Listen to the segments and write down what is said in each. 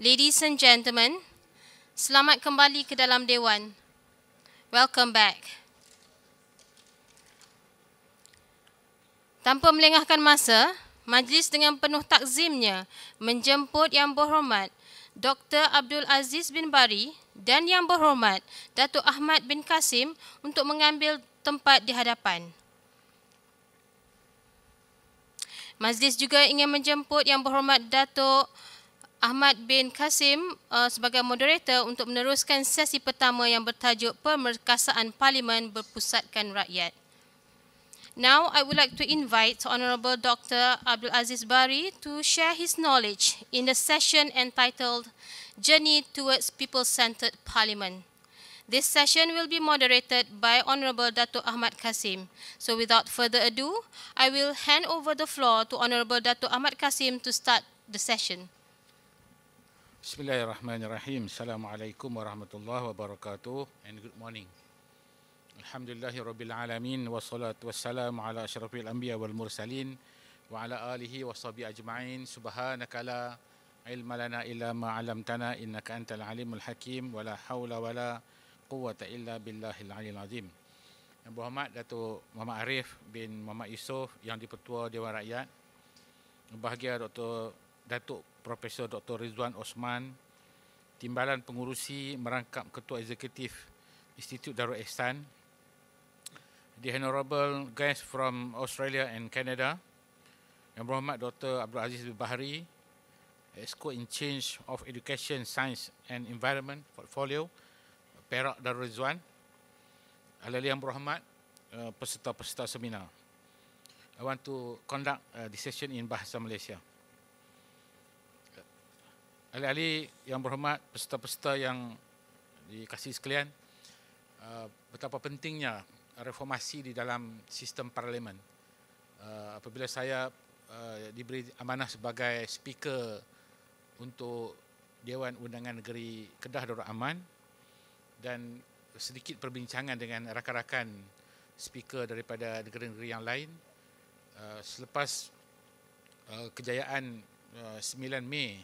Ladies and gentlemen, selamat kembali ke dalam Dewan. Welcome back. Tanpa melengahkan masa, majlis dengan penuh takzimnya menjemput Yang Berhormat Dr. Abdul Aziz bin Bari dan Yang Berhormat Datuk Ahmad bin Kasim untuk mengambil tempat di hadapan. Majlis juga ingin menjemput Yang Berhormat Datuk Ahmad Ahmad bin Kasim eh, sebagai moderator untuk meneruskan sesi pertama yang bertajuk Pemerkasaan Parlimen Berpusatkan Rakyat. Now I would like to invite Honorable Dr. Abdul Aziz Bari to share his knowledge in the session entitled Journey Towards People-Centered Parliament. This session will be moderated by Honorable Datuk Ahmad Kasim. So without further ado, I will hand over the floor to Honorable Datuk Ahmad Kasim to start the session. Bismillahirrahmanirrahim. Assalamualaikum warahmatullahi wabarakatuh and good morning. Alhamdulillahirrabbilalamin wassalatu wassalamu ala ashrafil anbiya wal mursalin wa ala alihi wa sahbihi ajma'in subhanaka la ilma lana illa ma 'alamtana innaka antal alimul hakim wa la hawla wa la quwata illa Al aliyil azim. Yang berhormat Datuk Muhammad Arif bin Muhammad Yusof yang dipertua Dewan Rakyat. Bahagia Dr. Datuk Profesor Dr. Rizwan Osman, Timbalan Pengurusi Merangkap Ketua Eksekutif Institut Darul Ehsan, The Honorable Guest from Australia and Canada, Yang Berhormat Dr. Abdul Aziz Bahari, Esko in Change of Education, Science and Environment Portfolio, Perak Darul Rizwan, Alali Yang Berhormat, eh, peserta-peserta seminar. I want to conduct uh, the session in Bahasa Malaysia. Ahli-ahli yang berhormat, peserta-peserta yang dikasih sekalian, uh, betapa pentingnya reformasi di dalam sistem parlimen. Uh, apabila saya uh, diberi amanah sebagai speaker untuk Dewan Undangan Negeri Kedah Darul Aman dan sedikit perbincangan dengan rakan-rakan speaker daripada negeri-negeri yang lain, selepas kejayaan 9 Mei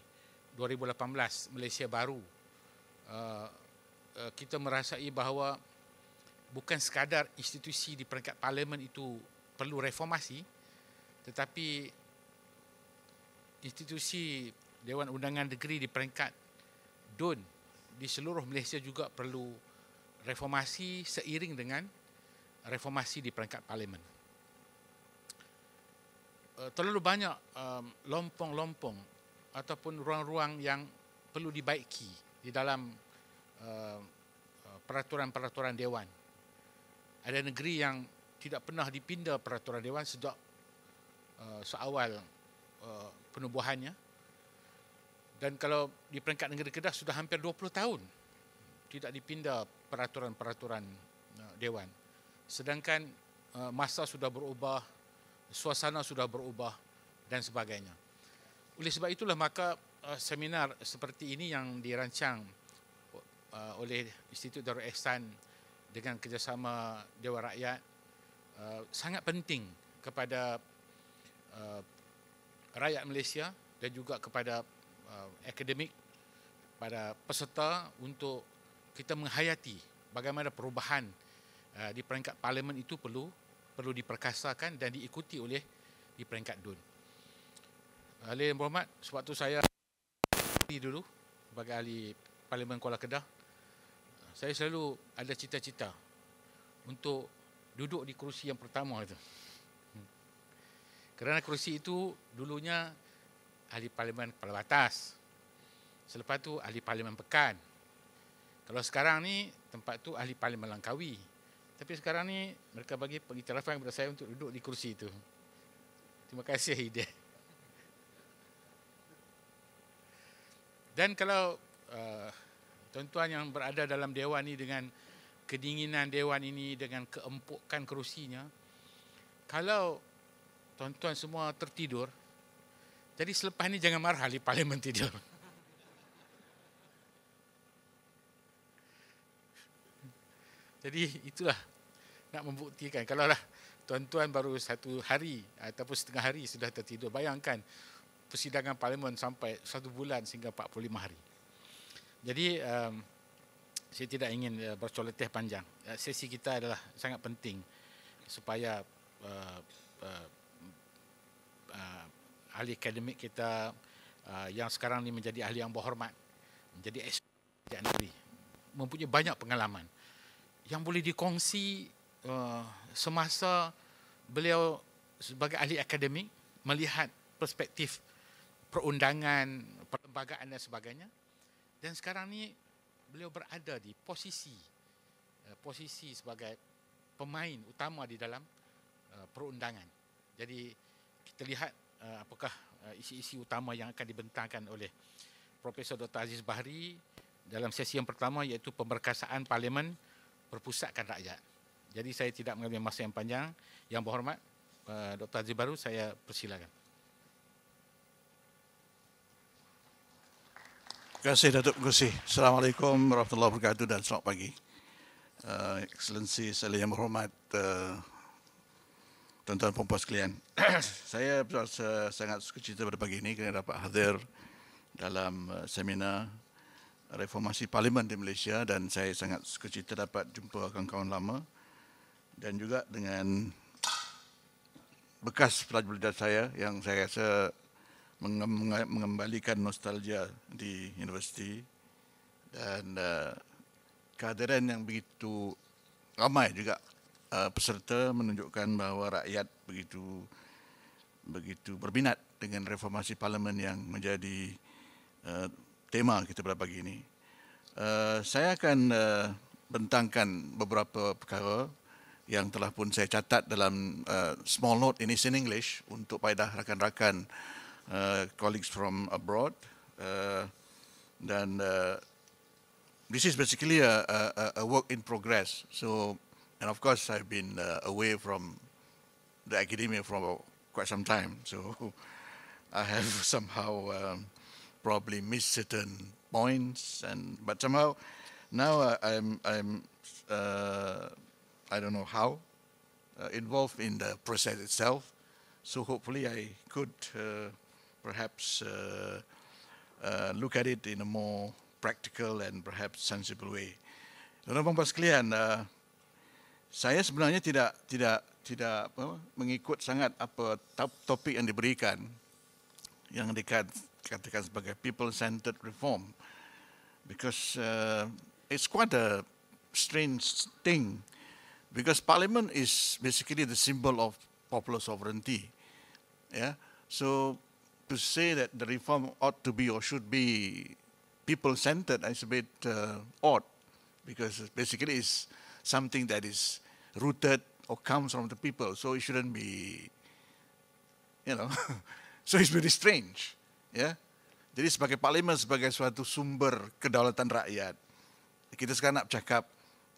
2018 Malaysia baru eh, eh, kita merasai bahawa bukan sekadar institusi di peringkat parlimen itu perlu reformasi tetapi institusi Dewan Undangan Negeri di peringkat DUN di seluruh Malaysia juga perlu reformasi seiring dengan reformasi di peringkat parlimen. Eh, terlalu banyak lompong-lompong ataupun ruang-ruang yang perlu dibaiki di dalam uh, uh, peraturan-peraturan dewan. Ada negeri yang tidak pernah dipindah peraturan dewan sejak uh, seawal uh, penubuhannya. Dan kalau di peringkat negeri Kedah sudah hampir 20 tahun tidak dipindah peraturan-peraturan uh, dewan. Sedangkan uh, masa sudah berubah, suasana sudah berubah dan sebagainya. Oleh sebab itulah maka uh, seminar seperti ini yang dirancang uh, oleh Institut Darul Ehsan dengan kerjasama Dewan Rakyat uh, sangat penting kepada uh, rakyat Malaysia dan juga kepada uh, akademik pada peserta untuk kita menghayati bagaimana perubahan uh, di peringkat parlimen itu perlu perlu diperkasakan dan diikuti oleh di peringkat dunia Ahli yang berhormat, sebab tu saya di dulu sebagai ahli Parlimen Kuala Kedah. Saya selalu ada cita-cita untuk duduk di kerusi yang pertama itu. Kerana kerusi itu dulunya ahli Parlimen Kepala Batas. Selepas tu ahli Parlimen Pekan. Kalau sekarang ni tempat tu ahli Parlimen Langkawi. Tapi sekarang ni mereka bagi pengiktirafan kepada saya untuk duduk di kerusi itu. Terima kasih, Hidayah. Dan kalau uh, tuan-tuan uh, yang berada dalam dewan ini dengan kedinginan dewan ini dengan keempukan kerusinya, kalau tuan-tuan semua tertidur, jadi selepas ini jangan marah di parlimen tidur. jadi itulah nak membuktikan. Kalau lah tuan-tuan baru satu hari ataupun setengah hari sudah tertidur, bayangkan persidangan parlimen sampai satu bulan sehingga 45 hari. Jadi um, saya tidak ingin uh, eh, bercoleteh panjang. Uh, sesi kita adalah sangat penting supaya uh, uh, uh, ahli akademik kita uh, yang sekarang ini menjadi ahli yang berhormat, menjadi ekspert negeri, mempunyai banyak pengalaman yang boleh dikongsi uh, semasa beliau sebagai ahli akademik melihat perspektif perundangan, perlembagaan dan sebagainya. Dan sekarang ni beliau berada di posisi eh, posisi sebagai pemain utama di dalam eh, perundangan. Jadi kita lihat eh, apakah isi-isi utama yang akan dibentangkan oleh Profesor Dr. Aziz Bahri dalam sesi yang pertama iaitu pemberkasaan parlimen perpusatkan rakyat. Jadi saya tidak mengambil masa yang panjang. Yang berhormat Dr. Aziz Baru saya persilakan. kasih Datuk Pengerusi. Assalamualaikum warahmatullahi wabarakatuh dan selamat pagi. Uh, eh, Excellency saya yang berhormat uh, tuan-tuan perempuan sekalian. saya sangat suka cerita pada pagi ini kerana dapat hadir dalam uh, seminar reformasi parlimen di Malaysia dan saya sangat suka cerita dapat jumpa kawan-kawan lama dan juga dengan bekas pelajar-pelajar saya yang saya rasa mengembalikan nostalgia di universiti dan uh, kehadiran yang begitu ramai juga uh, peserta menunjukkan bahawa rakyat begitu begitu berminat dengan reformasi parlimen yang menjadi uh, tema kita pada pagi ini. Uh, saya akan uh, bentangkan beberapa perkara yang telah pun saya catat dalam uh, small note in English untuk paidah rakan-rakan Uh, colleagues from abroad. Uh, then uh, this is basically a, a, a, work in progress. So, and of course, I've been away from the academia for quite some time. So, I have somehow um, probably missed certain points, and but somehow now uh, I'm I'm uh, I don't know how uh, involved in the process itself. So hopefully I could. perhaps uh, uh, look at it in a more practical and perhaps sensible way. Tuan-tuan dan sekalian, uh, saya sebenarnya tidak tidak tidak mengikut sangat apa topik yang diberikan yang dikatakan sebagai people-centered reform because uh, it's quite a strange thing because parliament is basically the symbol of popular sovereignty. Yeah. So to say that the reform ought to be or should be people-centered is a bit uh, odd because basically it's something that is rooted or comes from the people. So it shouldn't be, you know, so it's very strange. Yeah? Jadi sebagai parlimen, sebagai suatu sumber kedaulatan rakyat, kita sekarang nak cakap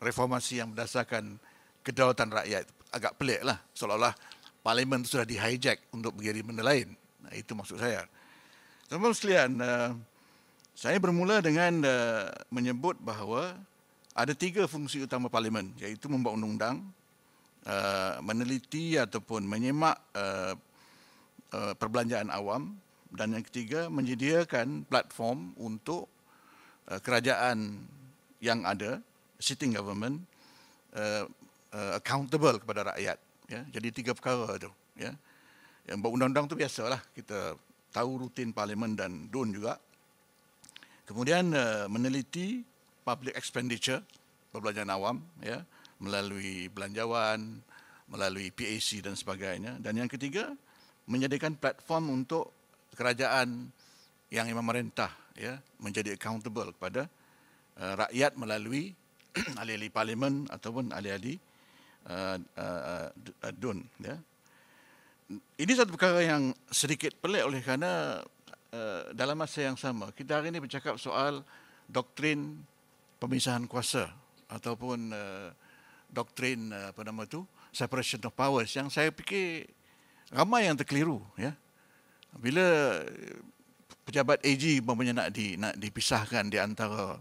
reformasi yang berdasarkan kedaulatan rakyat agak pelik lah. Seolah-olah parlimen itu sudah di-hijack untuk menjadi benda lain. Itu maksud saya. Tuan-tuan sekalian, eh, saya bermula dengan eh, menyebut bahawa ada tiga fungsi utama parlimen iaitu membuat undang-undang, eh, meneliti ataupun menyemak perbelanjaan awam dan yang ketiga menyediakan platform untuk kerajaan yang ada, sitting government, accountable kepada rakyat. Ya. Jadi tiga perkara itu. Yeah. Yang buat undang-undang tu biasalah kita tahu rutin parlimen dan DUN juga. Kemudian uh, meneliti public expenditure perbelanjaan awam ya melalui belanjawan, melalui PAC dan sebagainya. Dan yang ketiga menyediakan platform untuk kerajaan yang memang merentah ya menjadi accountable kepada uh, rakyat melalui ahli-ahli parlimen ataupun ahli-ahli uh, uh, eh, DUN ya ini satu perkara yang sedikit pelik oleh kerana uh, dalam masa yang sama kita hari ini bercakap soal doktrin pemisahan kuasa ataupun uh, doktrin uh, apa nama tu separation of powers yang saya fikir ramai yang terkeliru ya bila pejabat AG mempunyai nak di nak dipisahkan di antara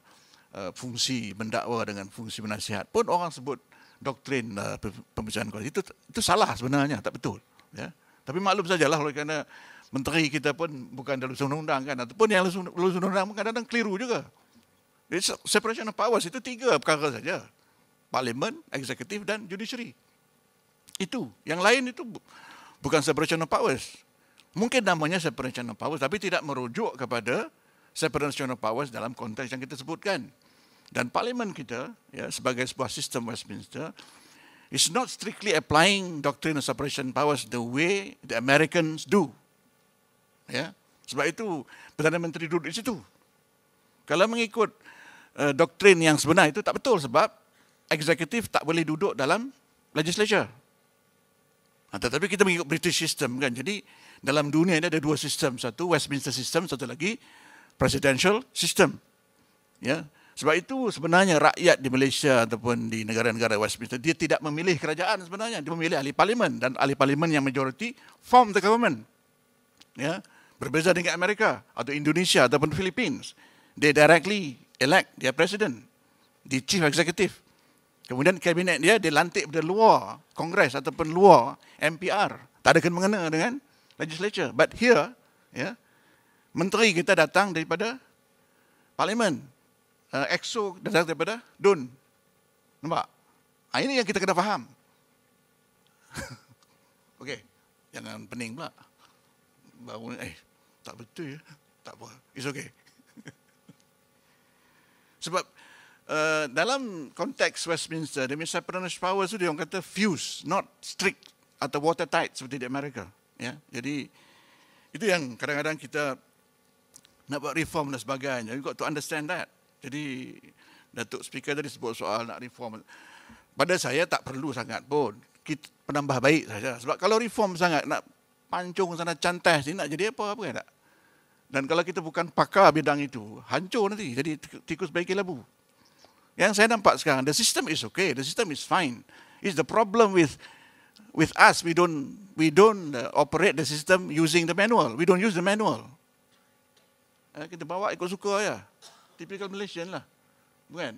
uh, fungsi mendakwa dengan fungsi menasihat pun orang sebut doktrin uh, pemisahan kuasa itu itu salah sebenarnya tak betul Ya. Tapi maklum sajalah oleh kerana menteri kita pun bukan dalam undang-undang kan. Ataupun yang lulus undang-undang kadang-kadang keliru juga. Jadi separation of powers itu tiga perkara saja. Parlimen, eksekutif dan judiciary. Itu. Yang lain itu bukan separation of powers. Mungkin namanya separation of powers tapi tidak merujuk kepada separation of powers dalam konteks yang kita sebutkan. Dan parlimen kita ya, sebagai sebuah sistem Westminster It's not strictly applying doctrine of separation powers the way the Americans do. Ya. Sebab itu Perdana Menteri duduk di situ. Kalau mengikut uh, eh, doktrin yang sebenar itu tak betul sebab eksekutif tak boleh duduk dalam legislature. Nah, ha, tetapi kita mengikut British system kan. Jadi dalam dunia ini ada dua sistem. Satu Westminster system, satu lagi presidential system. Ya. Yeah. Sebab itu sebenarnya rakyat di Malaysia ataupun di negara-negara Westminster dia tidak memilih kerajaan sebenarnya dia memilih ahli parlimen dan ahli parlimen yang majoriti form the government. Ya, berbeza dengan Amerika atau Indonesia ataupun Philippines. They directly elect their president, the chief executive. Kemudian kabinet dia dilantik dari luar kongres ataupun luar MPR. Tak ada kena-mengena dengan legislature. But here, ya, menteri kita datang daripada parlimen uh, exo datang daripada dun. Nampak? Ha, ini yang kita kena faham. Okey, jangan pening pula. Baru eh tak betul ya. Tak apa. It's okay. Sebab uh, dalam konteks Westminster, the separation power tu dia orang kata fuse, not strict atau watertight seperti di Amerika, ya. Jadi itu yang kadang-kadang kita nak buat reform dan sebagainya. You got to understand that. Jadi Datuk Speaker tadi sebut soal nak reform. Pada saya tak perlu sangat pun. Kita penambah baik saja. Sebab kalau reform sangat nak pancung sana cantai sini nak jadi apa apa kan tak? Dan kalau kita bukan pakar bidang itu, hancur nanti. Jadi tikus baiki kelabu. Yang saya nampak sekarang, the system is okay, the system is fine. It's the problem with with us. We don't we don't uh, operate the system using the manual. We don't use the manual. Eh, kita bawa ikut suka ya typical Malaysian lah. Bukan?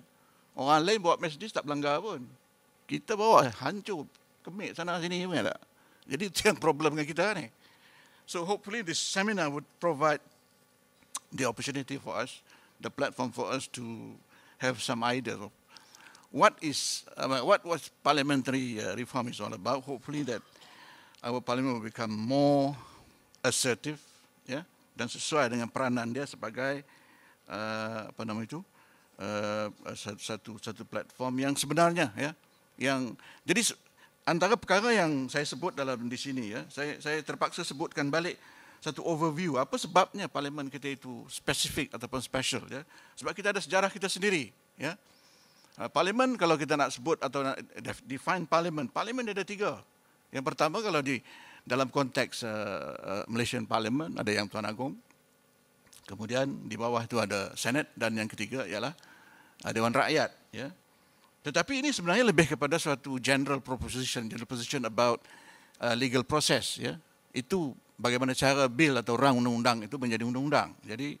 Orang lain bawa Mercedes tak melanggar pun. Kita bawa eh, hancur, kemik sana sini bukan tak? Jadi itu yang problem dengan kita ni. So hopefully this seminar would provide the opportunity for us, the platform for us to have some idea of what is uh, what was parliamentary uh, reform is all about. Hopefully that our parliament will become more assertive, yeah, dan sesuai dengan peranan dia sebagai Eh, apa nama itu uh, satu satu platform yang sebenarnya ya yang jadi antara perkara yang saya sebut dalam di sini ya saya saya terpaksa sebutkan balik satu overview apa sebabnya parlimen kita itu spesifik ataupun special ya sebab kita ada sejarah kita sendiri ya uh, parlimen kalau kita nak sebut atau nak define parlimen parlimen ada tiga yang pertama kalau di dalam konteks uh, uh, Malaysian Parliament ada yang Tuan Agong Kemudian di bawah itu ada senat dan yang ketiga ialah ah, dewan rakyat ya. Tetapi ini sebenarnya lebih kepada suatu general proposition, general position about uh, legal process ya. Itu bagaimana cara bil atau rang undang-undang itu menjadi undang-undang. Jadi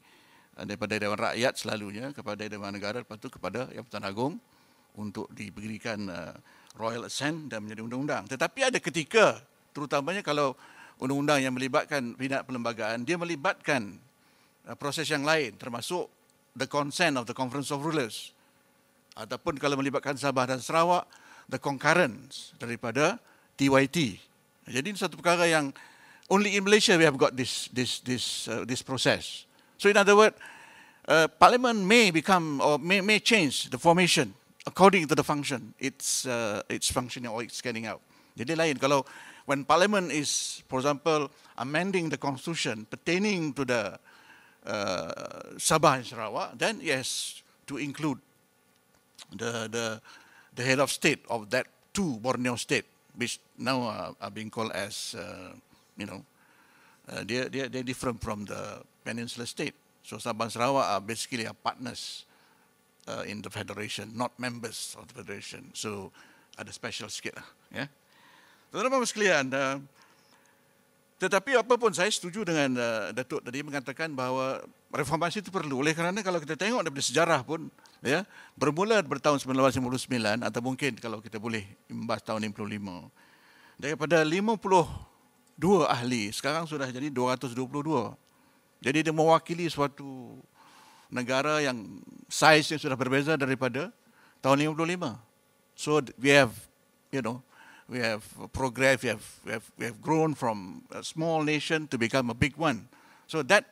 ah, daripada dewan rakyat selalunya kepada dewan negara lepas itu kepada yang pertahanan agung untuk diberikan uh, royal assent dan menjadi undang-undang. Tetapi ada ketika terutamanya kalau undang-undang yang melibatkan pindah perlembagaan dia melibatkan Eh, proses yang lain termasuk the consent of the conference of rulers ataupun kalau melibatkan Sabah dan Sarawak the concurrence daripada TYT. Jadi ini satu perkara yang only in Malaysia we have got this this this uh, this process. So in other word uh, parliament may become or may may change the formation according to the function it's uh, it's functioning or it's getting out. Jadi lain kalau when parliament is for example amending the constitution pertaining to the Uh, Sabah and Sarawak, then yes, to include the the the head of state of that two Borneo state, which now are, are being called as uh, you know, they uh, they they different from the peninsula state. So Sabah and Sarawak are basically are partners uh, in the federation, not members of the federation. So at a special scale. lah, yeah. Tuan-tuan sekalian, uh, tetapi apapun saya setuju dengan uh, Datuk tadi mengatakan bahawa reformasi itu perlu oleh kerana kalau kita tengok daripada sejarah pun ya bermula bertahun 1999 atau mungkin kalau kita boleh imbas tahun 55 daripada 52 ahli sekarang sudah jadi 222. Jadi dia mewakili suatu negara yang saiznya sudah berbeza daripada tahun 55. So we have you know we have progressed, we have, we, have, we have grown from a small nation to become a big one. So that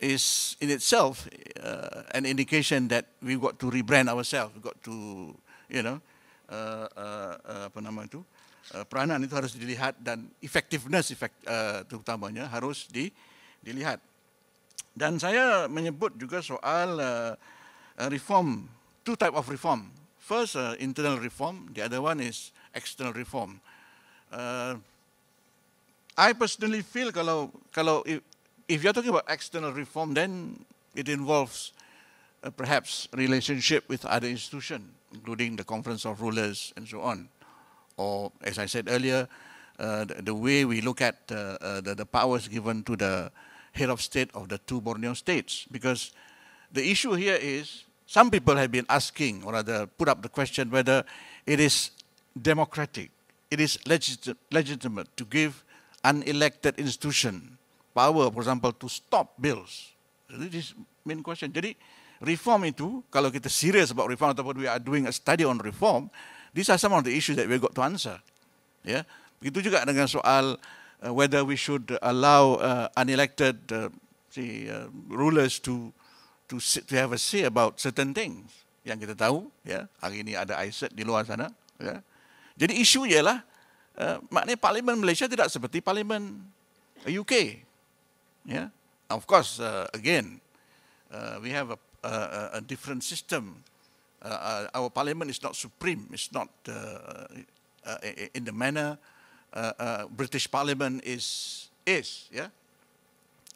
is in itself uh, an indication that we've got to rebrand ourselves. We've got to, you know, uh, uh, uh, apa nama itu? Uh, peranan itu harus dilihat dan effectiveness effect, uh, terutamanya harus di, dilihat. Dan saya menyebut juga soal uh, uh reform, two type of reform. First, uh, internal reform. The other one is external reform. Uh, I personally feel kalau kalau if, if you're talking about external reform, then it involves uh, perhaps relationship with other institutions, including the Conference of Rulers and so on. Or, as I said earlier, uh, the, the, way we look at uh, uh the, the, powers given to the head of state of the two Borneo states. Because the issue here is some people have been asking or rather put up the question whether it is democratic, it is legit, legitimate to give an elected institution power, for example, to stop bills. This is main question. Jadi, reform itu, kalau kita serious about reform atau we are doing a study on reform, these are some of the issues that we got to answer. Ya, begitu juga dengan soal uh, whether we should allow uh, unelected uh, see, uh, rulers to to to have a say about certain things yang kita tahu ya hari ini ada ISET di luar sana ya jadi isu ialah uh, maknanya parlimen Malaysia tidak seperti parlimen eh, UK ya of course uh, again uh, we have a a, a different system uh, our parliament is not supreme it's not uh, uh, in the manner uh, uh, british parliament is is yeah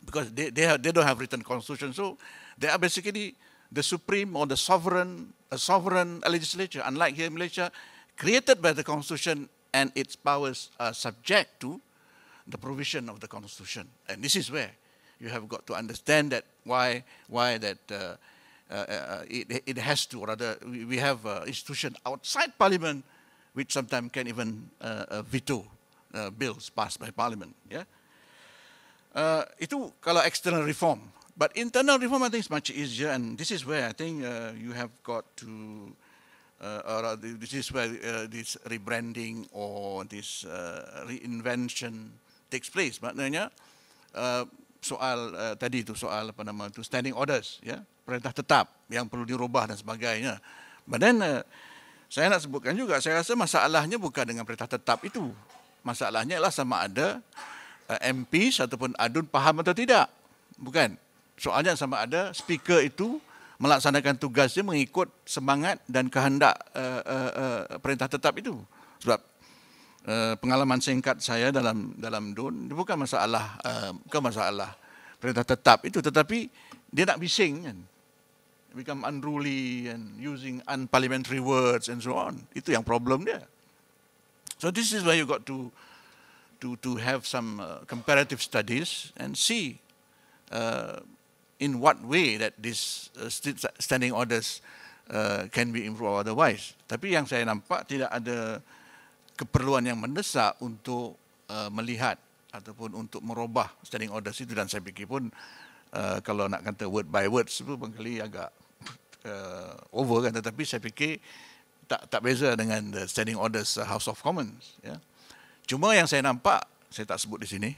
because they they, have, they don't have written constitution so They are basically the supreme or the sovereign, a sovereign legislature, unlike here in Malaysia, created by the Constitution and its powers are subject to the provision of the Constitution. And this is where you have got to understand that why, why that uh, uh, uh, it, it has to, rather, we, we have uh, institutions outside Parliament which sometimes can even uh, uh, veto uh, bills passed by Parliament. Yeah? itu kalau external reform. But internal reform, I think, is much easier, and this is where I think uh, you have got to, uh, or uh, this is where uh, this rebranding or this uh, reinvention takes place. Maknanya, uh, soal uh, tadi itu, soal apa nama itu, standing orders, ya, perintah tetap yang perlu dirubah dan sebagainya. But then, uh, saya nak sebutkan juga, saya rasa masalahnya bukan dengan perintah tetap itu. Masalahnya ialah sama ada uh, MP ataupun ADUN paham atau tidak. Bukan? soalnya sama ada speaker itu melaksanakan tugasnya mengikut semangat dan kehendak uh, uh, uh, perintah tetap itu sebab uh, pengalaman singkat saya dalam dalam DUN bukan masalah uh, bukan masalah perintah tetap itu tetapi dia nak bising kan become unruly and using unparliamentary words and so on itu yang problem dia so this is why you got to to to have some uh, comparative studies and see uh, in what way that this uh, standing orders uh, can be improved otherwise. Tapi yang saya nampak tidak ada keperluan yang mendesak untuk uh, melihat ataupun untuk merubah standing orders itu dan saya fikir pun uh, kalau nak kata word by word sebab kali agak uh, over kan tetapi saya fikir tak tak beza dengan the standing orders uh, House of Commons ya. Cuma yang saya nampak saya tak sebut di sini.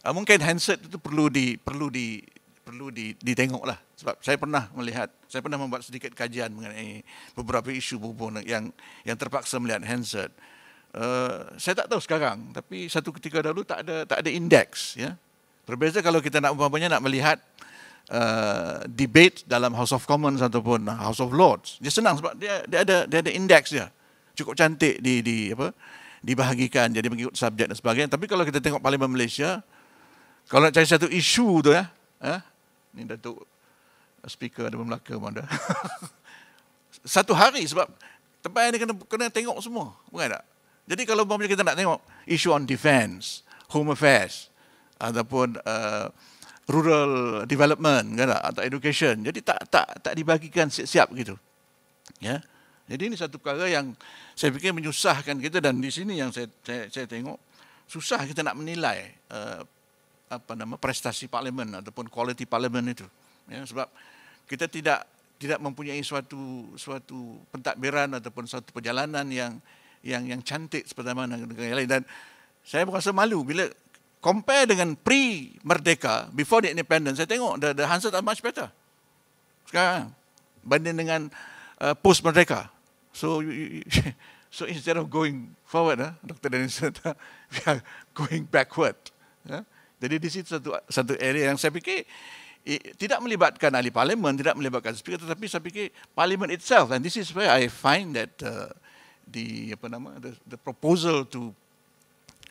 Uh, mungkin handset itu perlu di perlu di perlu ditengoklah sebab saya pernah melihat saya pernah membuat sedikit kajian mengenai beberapa isu berhubung yang yang terpaksa melihat Hansard. uh, eh, saya tak tahu sekarang tapi satu ketika dahulu tak ada tak ada indeks ya berbeza kalau kita nak umpamanya nak melihat uh, debate dalam House of Commons ataupun House of Lords dia senang sebab dia dia ada dia ada indeks dia cukup cantik di di apa dibahagikan jadi mengikut subjek dan sebagainya tapi kalau kita tengok parlimen Malaysia kalau nak cari satu isu tu ya eh, ini Datuk uh, speaker ada Melaka pun ada. Satu hari sebab tempat ini kena, kena tengok semua. Bukan tak? Jadi kalau umpamanya kita nak tengok isu on defense, home affairs, ataupun uh, rural development, kan atau education. Jadi tak tak tak dibagikan siap-siap gitu. Ya? Jadi ini satu perkara yang saya fikir menyusahkan kita dan di sini yang saya, saya, saya tengok susah kita nak menilai uh, apa nama prestasi parlimen ataupun quality parlimen itu ya sebab kita tidak tidak mempunyai suatu suatu pentadbiran ataupun suatu perjalanan yang yang yang cantik seperti mana negara lain dan saya merasa malu bila compare dengan pre merdeka before the independence saya tengok the, the Hansa are much better sekarang banding dengan uh, post merdeka so you, you, so instead of going forward uh, Dr Denison we are going backward ya jadi di situ satu satu area yang saya fikir eh, tidak melibatkan ahli parlimen, tidak melibatkan speaker tetapi saya fikir parlimen itself and this is where I find that uh, the apa nama the, the proposal to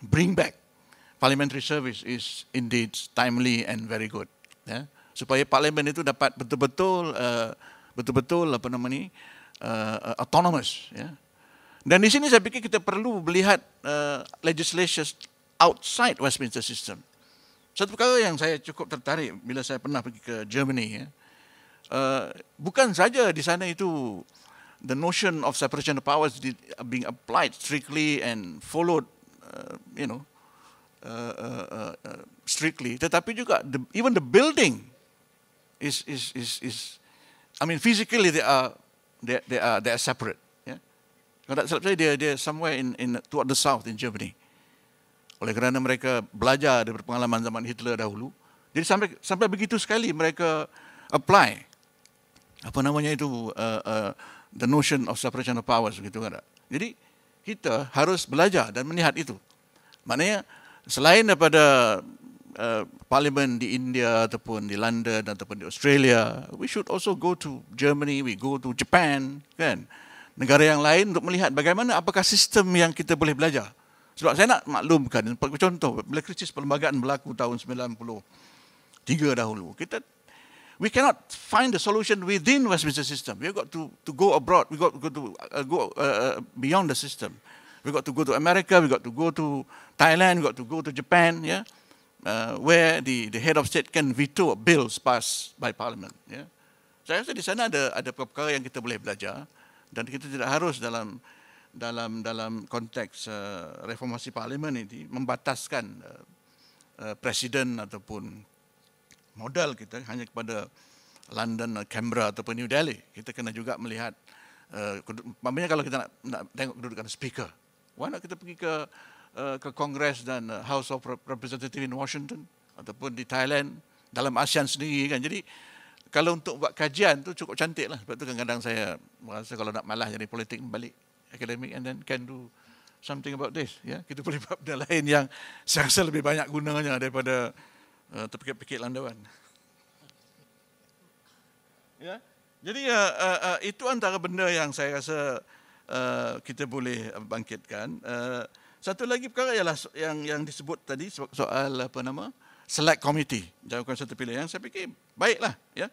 bring back parliamentary service is indeed timely and very good ya yeah? supaya parlimen itu dapat betul-betul uh, betul-betul apa nama ni uh, uh autonomous ya yeah? dan di sini saya fikir kita perlu melihat uh, legislation outside Westminster system satu perkara yang saya cukup tertarik bila saya pernah pergi ke Germany ya. Uh, bukan saja di sana itu the notion of separation of powers being applied strictly and followed uh, you know uh, uh, uh, strictly tetapi juga the, even the building is is is is i mean physically they are they, they are they are separate ya yeah? kalau tak salah saya dia dia somewhere in in toward the south in germany oleh kerana mereka belajar dari pengalaman zaman Hitler dahulu. Jadi sampai sampai begitu sekali mereka apply apa namanya itu uh, uh, the notion of separation of powers begitu kan? Jadi kita harus belajar dan melihat itu. Maknanya selain daripada uh, parlimen di India ataupun di London ataupun di Australia, we should also go to Germany, we go to Japan, kan? Negara yang lain untuk melihat bagaimana apakah sistem yang kita boleh belajar. Sebab saya nak maklumkan, contoh, bila krisis perlembagaan berlaku tahun 93 dahulu, kita we cannot find the solution within Westminster system. We got to to go abroad. We got to go, to, uh, go uh, uh, beyond the system. We got to go to America. We got to go to Thailand. We got to go to Japan. Yeah, uh, where the the head of state can veto bills passed by parliament. Yeah, saya rasa di sana ada ada perkara yang kita boleh belajar dan kita tidak harus dalam dalam dalam konteks uh, reformasi parlimen ini membataskan uh, uh, presiden ataupun modal kita hanya kepada London, Canberra ataupun New Delhi. Kita kena juga melihat uh, kalau kita nak, nak tengok kedudukan speaker. Why not kita pergi ke uh, ke Kongres dan uh, House of Representative di Washington ataupun di Thailand dalam ASEAN sendiri kan. Jadi kalau untuk buat kajian tu cukup cantik lah. Sebab tu kadang-kadang saya merasa kalau nak malah jadi politik balik Academic and then can do something about this. Ya, kita boleh buat benda lain yang saya rasa lebih banyak gunanya daripada uh, terpikir-pikir landawan. Ya, jadi uh, uh, uh, itu antara benda yang saya rasa uh, kita boleh bangkitkan. Uh, satu lagi perkara ialah yang yang disebut tadi soal apa nama select committee jauhkan satu pilihan saya fikir baiklah ya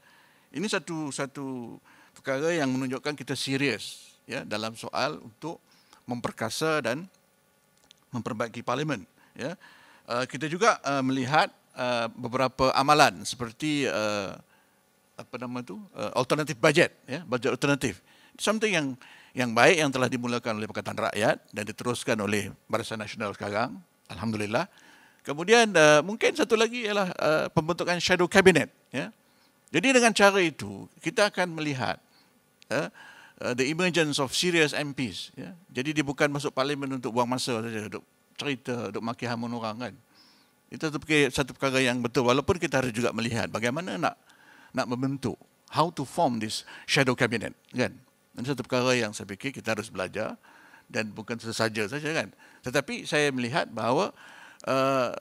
ini satu satu perkara yang menunjukkan kita serius ya dalam soal untuk memperkasa dan memperbaiki parlimen ya uh, kita juga uh, melihat uh, beberapa amalan seperti uh, apa nama tu uh, alternative budget ya budget alternatif something yang yang baik yang telah dimulakan oleh pakatan rakyat dan diteruskan oleh barisan nasional sekarang alhamdulillah kemudian uh, mungkin satu lagi ialah uh, pembentukan shadow cabinet ya jadi dengan cara itu kita akan melihat uh, Uh, the emergence of serious MPs. Ya. Jadi dia bukan masuk parlimen untuk buang masa saja, duk cerita, duk maki hamun orang kan. Itu satu perkara yang betul. Walaupun kita harus juga melihat bagaimana nak nak membentuk how to form this shadow cabinet kan. Ini satu perkara yang saya fikir kita harus belajar dan bukan sesaja saja kan. Tetapi saya melihat bahawa uh,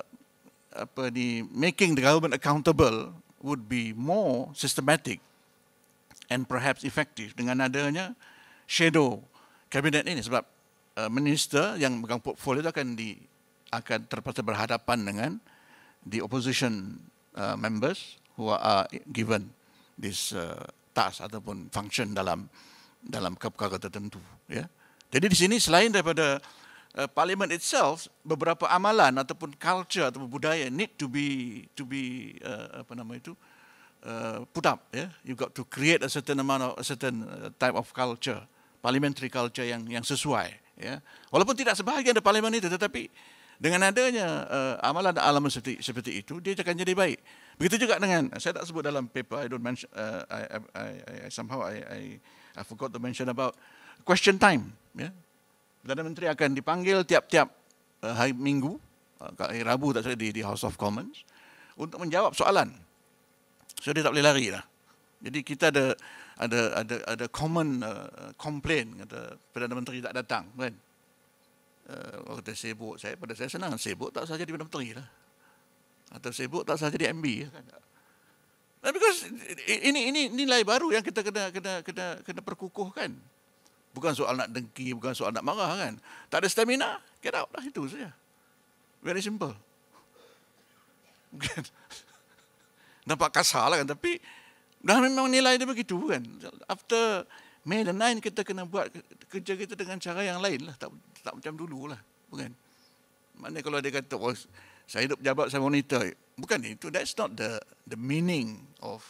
apa ni making the government accountable would be more systematic and perhaps effective dengan adanya shadow cabinet ini sebab uh, minister yang megang portfolio itu akan di akan terpaksa berhadapan dengan the opposition uh, members who are given this uh, task ataupun function dalam dalam perkara tertentu ya. Jadi di sini selain daripada uh, parliament itself beberapa amalan ataupun culture ataupun budaya need to be to be uh, apa nama itu Uh, put up. Yeah? You got to create a certain amount of a certain uh, type of culture, parliamentary culture yang yang sesuai. Yeah? Walaupun tidak sebahagian dari parlimen itu, tetapi dengan adanya uh, amalan alam seperti, seperti itu, dia akan jadi baik. Begitu juga dengan saya tak sebut dalam paper. I don't mention. Uh, I, I, I, I somehow I, I I forgot to mention about question time. Yeah? Perdana Menteri akan dipanggil tiap-tiap uh, hari Minggu, uh, hari Rabu tak salah di, di House of Commons untuk menjawab soalan. So dia tak boleh lari lah. Jadi kita ada ada ada ada common uh, complaint kata Perdana Menteri tak datang kan. Uh, orang kata sibuk saya pada saya senang sibuk tak saja jadi Perdana Menteri lah. Atau sibuk tak saja jadi MB ya kan. because ini ini nilai baru yang kita kena kena kena kena perkukuhkan. Bukan soal nak dengki, bukan soal nak marah kan. Tak ada stamina, get out lah itu saja. Very simple. Kan? nampak kasar lah kan. Tapi dah memang nilai dia begitu kan. After May the 9 kita kena buat kerja kita dengan cara yang lain lah. Tak, tak macam dulu lah. Bukan. Mana kalau dia kata, oh, saya hidup jabat, saya monitor. Bukan itu. That's not the the meaning of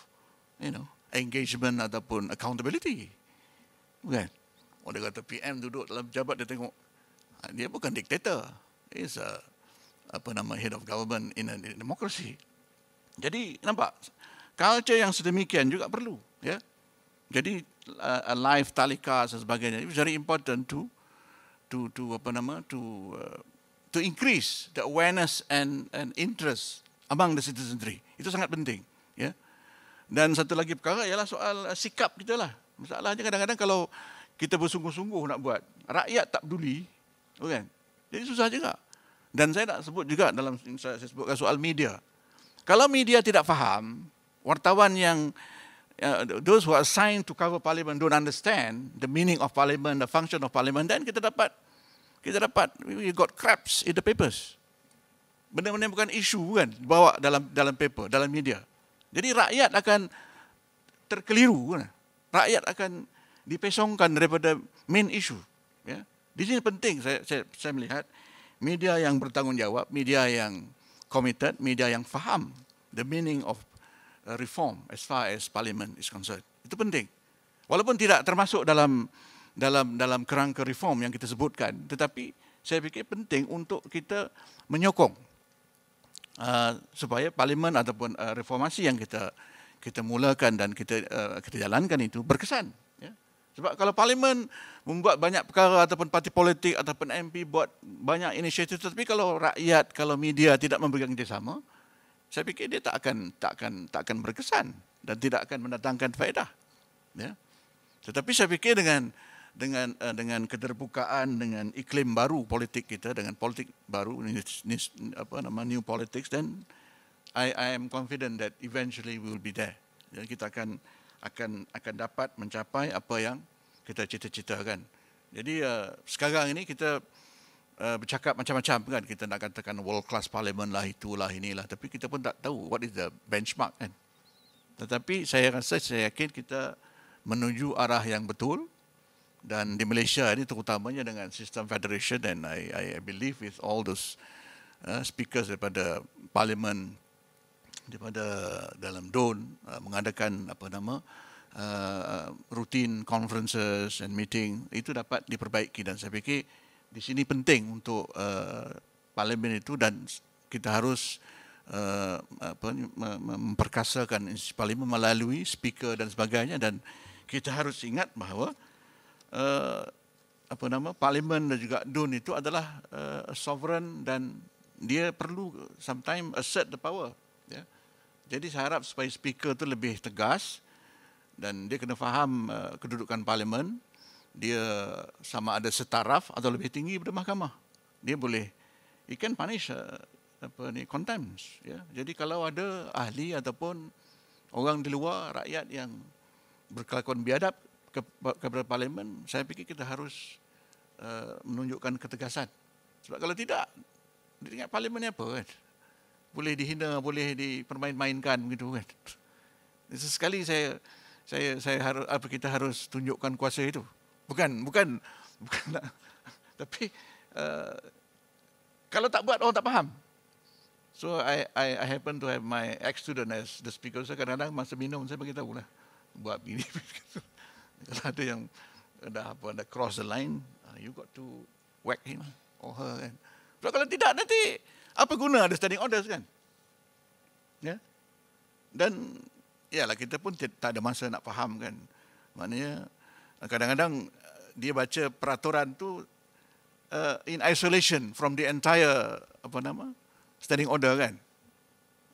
you know engagement ataupun accountability. Bukan. Oh, dia kata PM duduk dalam jabat, dia tengok. Ah, dia bukan diktator. He's a apa nama head of government in a democracy. Jadi nampak culture yang sedemikian juga perlu. Ya? Jadi uh, live talika dan sebagainya itu very important to to to apa nama to uh, to increase the awareness and and interest among the citizenry. Itu sangat penting. Ya? Dan satu lagi perkara ialah soal uh, sikap kita lah. Masalahnya kadang-kadang kalau kita bersungguh-sungguh nak buat, rakyat tak peduli. Okay? Jadi susah juga. Dan saya nak sebut juga dalam saya sebutkan soal media. Kalau media tidak faham, wartawan yang uh, those who are assigned to cover parliament don't understand the meaning of parliament, the function of parliament, then kita dapat kita dapat we got craps in the papers. Benda-benda bukan isu kan bawa dalam dalam paper, dalam media. Jadi rakyat akan terkeliru. Kan? Rakyat akan dipesongkan daripada main isu. Ya? Di sini penting saya, saya, saya melihat media yang bertanggungjawab, media yang committed, media yang faham the meaning of uh, reform as far as parliament is concerned. Itu penting. Walaupun tidak termasuk dalam dalam dalam kerangka reform yang kita sebutkan, tetapi saya fikir penting untuk kita menyokong uh, supaya parlimen ataupun uh, reformasi yang kita kita mulakan dan kita uh, kita jalankan itu berkesan sebab kalau parlimen membuat banyak perkara ataupun parti politik ataupun MP buat banyak inisiatif tetapi kalau rakyat kalau media tidak memberikan sama, saya fikir dia tak akan tak akan tak akan berkesan dan tidak akan mendatangkan faedah ya tetapi saya fikir dengan dengan eh, dengan keterbukaan dengan iklim baru politik kita dengan politik baru ini apa nama new politics then I I am confident that eventually we will be there ya, kita akan akan akan dapat mencapai apa yang kita cita-citakan. Jadi uh, sekarang ini kita uh, bercakap macam-macam kan kita nak katakan world class parliament lah itulah inilah tapi kita pun tak tahu what is the benchmark kan. Tetapi saya rasa saya yakin kita menuju arah yang betul dan di Malaysia ini terutamanya dengan sistem federation and I I believe with all those uh, speakers daripada parlimen daripada dalam DON uh, mengadakan apa nama uh, rutin conferences and meeting itu dapat diperbaiki dan saya fikir di sini penting untuk uh, parlimen itu dan kita harus uh, apa memperkasakan parlimen melalui speaker dan sebagainya dan kita harus ingat bahawa uh, apa nama parlimen dan juga DUN itu adalah uh, sovereign dan dia perlu sometimes assert the power jadi saya harap supaya speaker tu lebih tegas dan dia kena faham eh, kedudukan parlimen dia sama ada setaraf atau lebih tinggi daripada mahkamah. Dia boleh he can punish eh, apa ni contempt ya. Jadi kalau ada ahli ataupun orang di luar rakyat yang berkelakuan biadab kepada parlimen, saya fikir kita harus eh, menunjukkan ketegasan. Sebab kalau tidak, dia ingat parlimen ni apa kan? Eh? boleh dihina, boleh dipermain-mainkan begitu kan. Sesekali saya saya saya harus apa kita harus tunjukkan kuasa itu. Bukan bukan bukan nak, lah. tapi uh, kalau tak buat orang tak faham. So I I I happen to have my ex student as the speaker. So kadang-kadang masa minum saya bagi tahu lah buat begini. kalau ada yang dah apa dah cross the line, ah, you got to whack him or her kan. So, kalau tidak nanti apa guna ada standing orders kan? Ya. Dan ialah kita pun tak ada masa nak faham kan. Maknanya kadang-kadang eh, dia baca peraturan tu uh, in isolation from the entire apa nama standing order kan.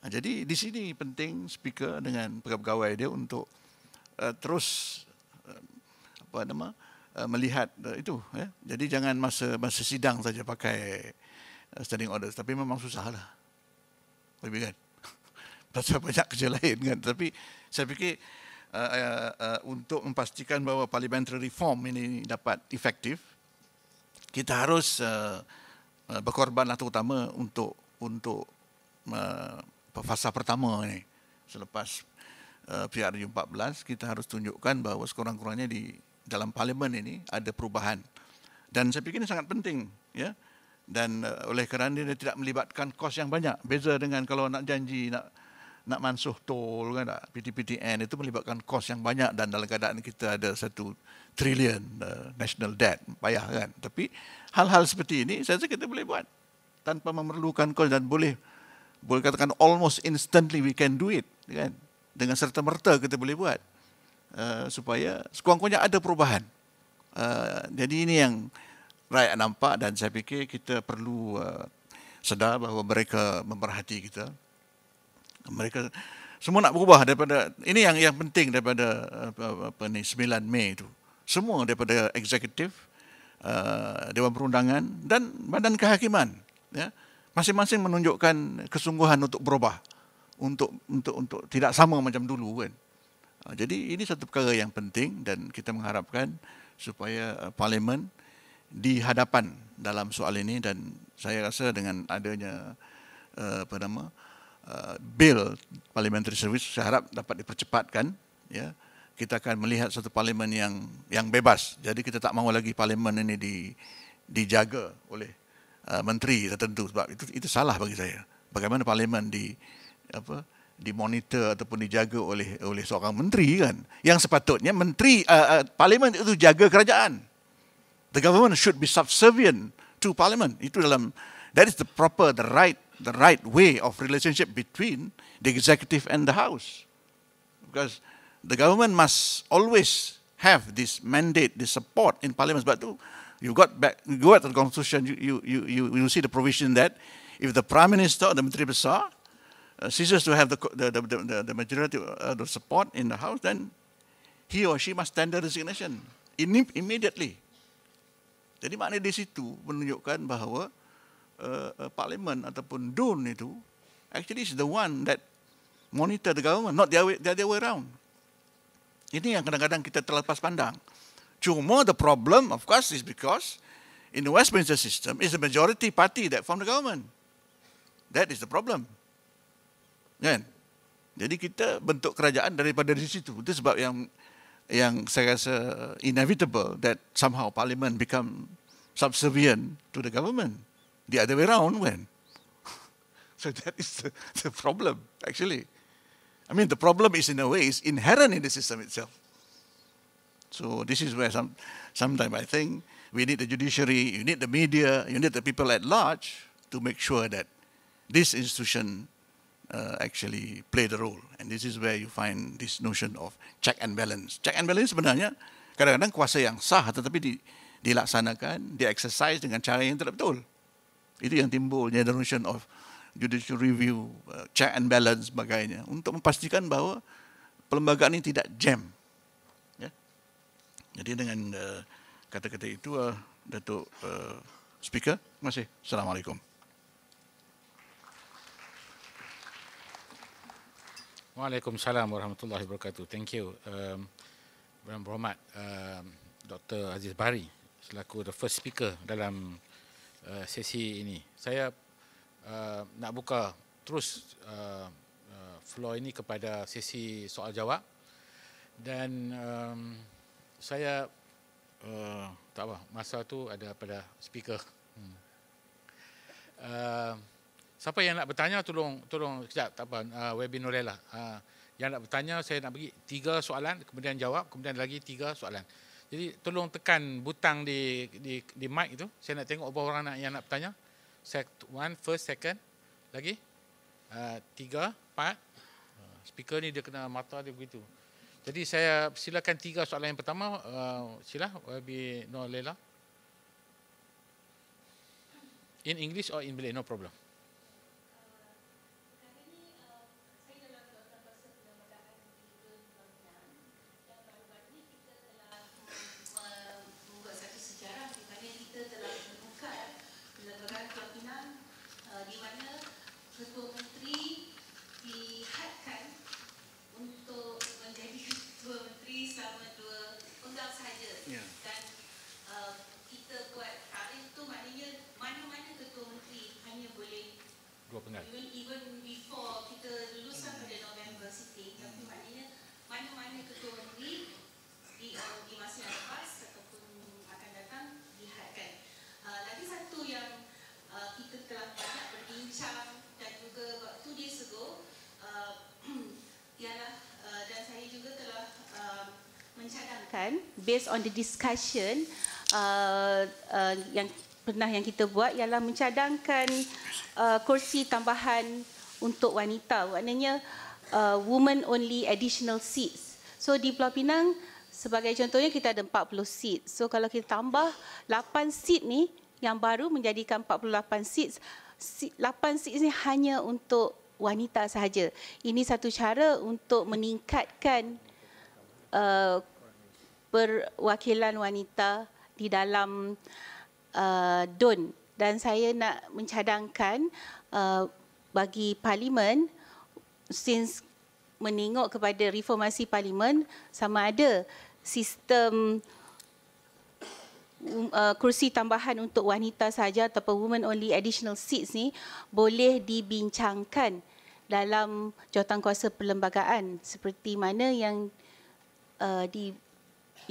Ha, jadi di sini penting speaker dengan pegawai dia untuk uh, terus uh, apa nama uh, melihat uh, itu ya. Jadi jangan masa masa sidang saja pakai Uh, standing orders tapi memang susah lah lebih kan pasal banyak kerja lain kan tapi saya fikir uh, uh, uh, untuk memastikan bahawa parliamentary reform ini dapat efektif kita harus uh, uh berkorban atau lah utama untuk untuk uh, fasa pertama ini selepas uh, PRU 14 kita harus tunjukkan bahawa sekurang-kurangnya di dalam parlimen ini ada perubahan dan saya fikir ini sangat penting ya yeah? dan uh, oleh kerana dia tidak melibatkan kos yang banyak beza dengan kalau nak janji nak nak mansuh tol kan tak PTPTN itu melibatkan kos yang banyak dan dalam keadaan kita ada satu trilion uh, eh, national debt payah kan tapi hal-hal seperti ini saya rasa kita boleh buat tanpa memerlukan kos dan boleh boleh katakan almost instantly we can do it kan dengan serta merta kita boleh buat uh, supaya sekurang-kurangnya ada perubahan uh, jadi ini yang rakyat nampak dan saya fikir kita perlu uh, sedar bahawa mereka memerhati kita. Mereka semua nak berubah daripada ini yang yang penting daripada apa, ni 9 Mei itu. Semua daripada eksekutif uh, dewan perundangan dan badan kehakiman ya masing-masing menunjukkan kesungguhan untuk berubah untuk untuk untuk tidak sama macam dulu kan. Uh, jadi ini satu perkara yang penting dan kita mengharapkan supaya uh, parlimen di hadapan dalam soal ini dan saya rasa dengan adanya eh, apa nama eh, bill parliamentary service saya harap dapat dipercepatkan ya kita akan melihat satu parlimen yang yang bebas jadi kita tak mahu lagi parlimen ini di dijaga oleh uh, menteri tertentu sebab itu itu salah bagi saya bagaimana parlimen di apa dimonitor ataupun dijaga oleh oleh seorang menteri kan yang sepatutnya menteri uh, uh, parlimen itu jaga kerajaan the government should be subservient to parliament. Itu dalam that is the proper, the right, the right way of relationship between the executive and the house. Because the government must always have this mandate, this support in parliament. But you got back, you go at the constitution, you, you, you, you see the provision that if the prime minister or the Menteri Besar uh, ceases to have the, the, the, the, the majority, uh, the support in the house, then he or she must tender resignation immediately. Jadi makna di situ menunjukkan bahawa uh, uh, parlimen ataupun DUN itu actually is the one that monitor the government, not the other, the other way around. Ini yang kadang-kadang kita terlepas pandang. Cuma the problem of course is because in the Westminster system is the majority party that form the government. That is the problem. Kan? Jadi kita bentuk kerajaan daripada di situ. Itu sebab yang yang saya rasa inevitable that somehow parliament become subservient to the government. The other way around when. so that is the, the problem, actually. I mean, the problem is in a way, is inherent in the system itself. So this is where some, sometimes I think we need the judiciary, you need the media, you need the people at large to make sure that this institution uh, actually play the role. And this is where you find this notion of check and balance. Check and balance sebenarnya kadang-kadang kuasa yang sah tetapi di, dilaksanakan, di-exercise dengan cara yang tidak betul. Itu yang timbulnya the notion of judicial review, uh, check and balance sebagainya untuk memastikan bahawa perlembagaan ini tidak jam. Ya. Jadi dengan uh, kata-kata itu uh, Datuk uh, Speaker, masih Assalamualaikum. Waalaikumsalam warahmatullahi wabarakatuh. Thank you. Um, Beran berhormat uh, um, Dr. Aziz Bari selaku the first speaker dalam uh, sesi ini. Saya uh, nak buka terus uh, uh, floor ini kepada sesi soal jawab dan um, saya uh, tak apa masa tu ada pada speaker. Hmm. Uh, siapa yang nak bertanya tolong tolong sekejap tak apa ah, webinar Norella. Ah, yang nak bertanya saya nak bagi tiga soalan kemudian jawab kemudian lagi tiga soalan. Jadi tolong tekan butang di di di mic itu. Saya nak tengok berapa orang nak yang nak bertanya. Set one first second lagi uh, tiga empat speaker ni dia kena mata dia begitu. Jadi saya silakan tiga soalan yang pertama uh, sila Webi Norella. In English or in Malay, no problem. katakan based on the discussion uh, uh, yang pernah yang kita buat ialah mencadangkan uh, kursi tambahan untuk wanita maknanya uh, woman only additional seats so di Pulau Pinang sebagai contohnya kita ada 40 seat so kalau kita tambah 8 seat ni yang baru menjadikan 48 seat 8 seat ni hanya untuk wanita sahaja ini satu cara untuk meningkatkan uh, perwakilan wanita di dalam uh, DUN dan saya nak mencadangkan uh, bagi parlimen since menengok kepada reformasi parlimen sama ada sistem um, uh, kursi tambahan untuk wanita saja ataupun women only additional seats ni boleh dibincangkan dalam jawatankuasa perlembagaan seperti mana yang uh, di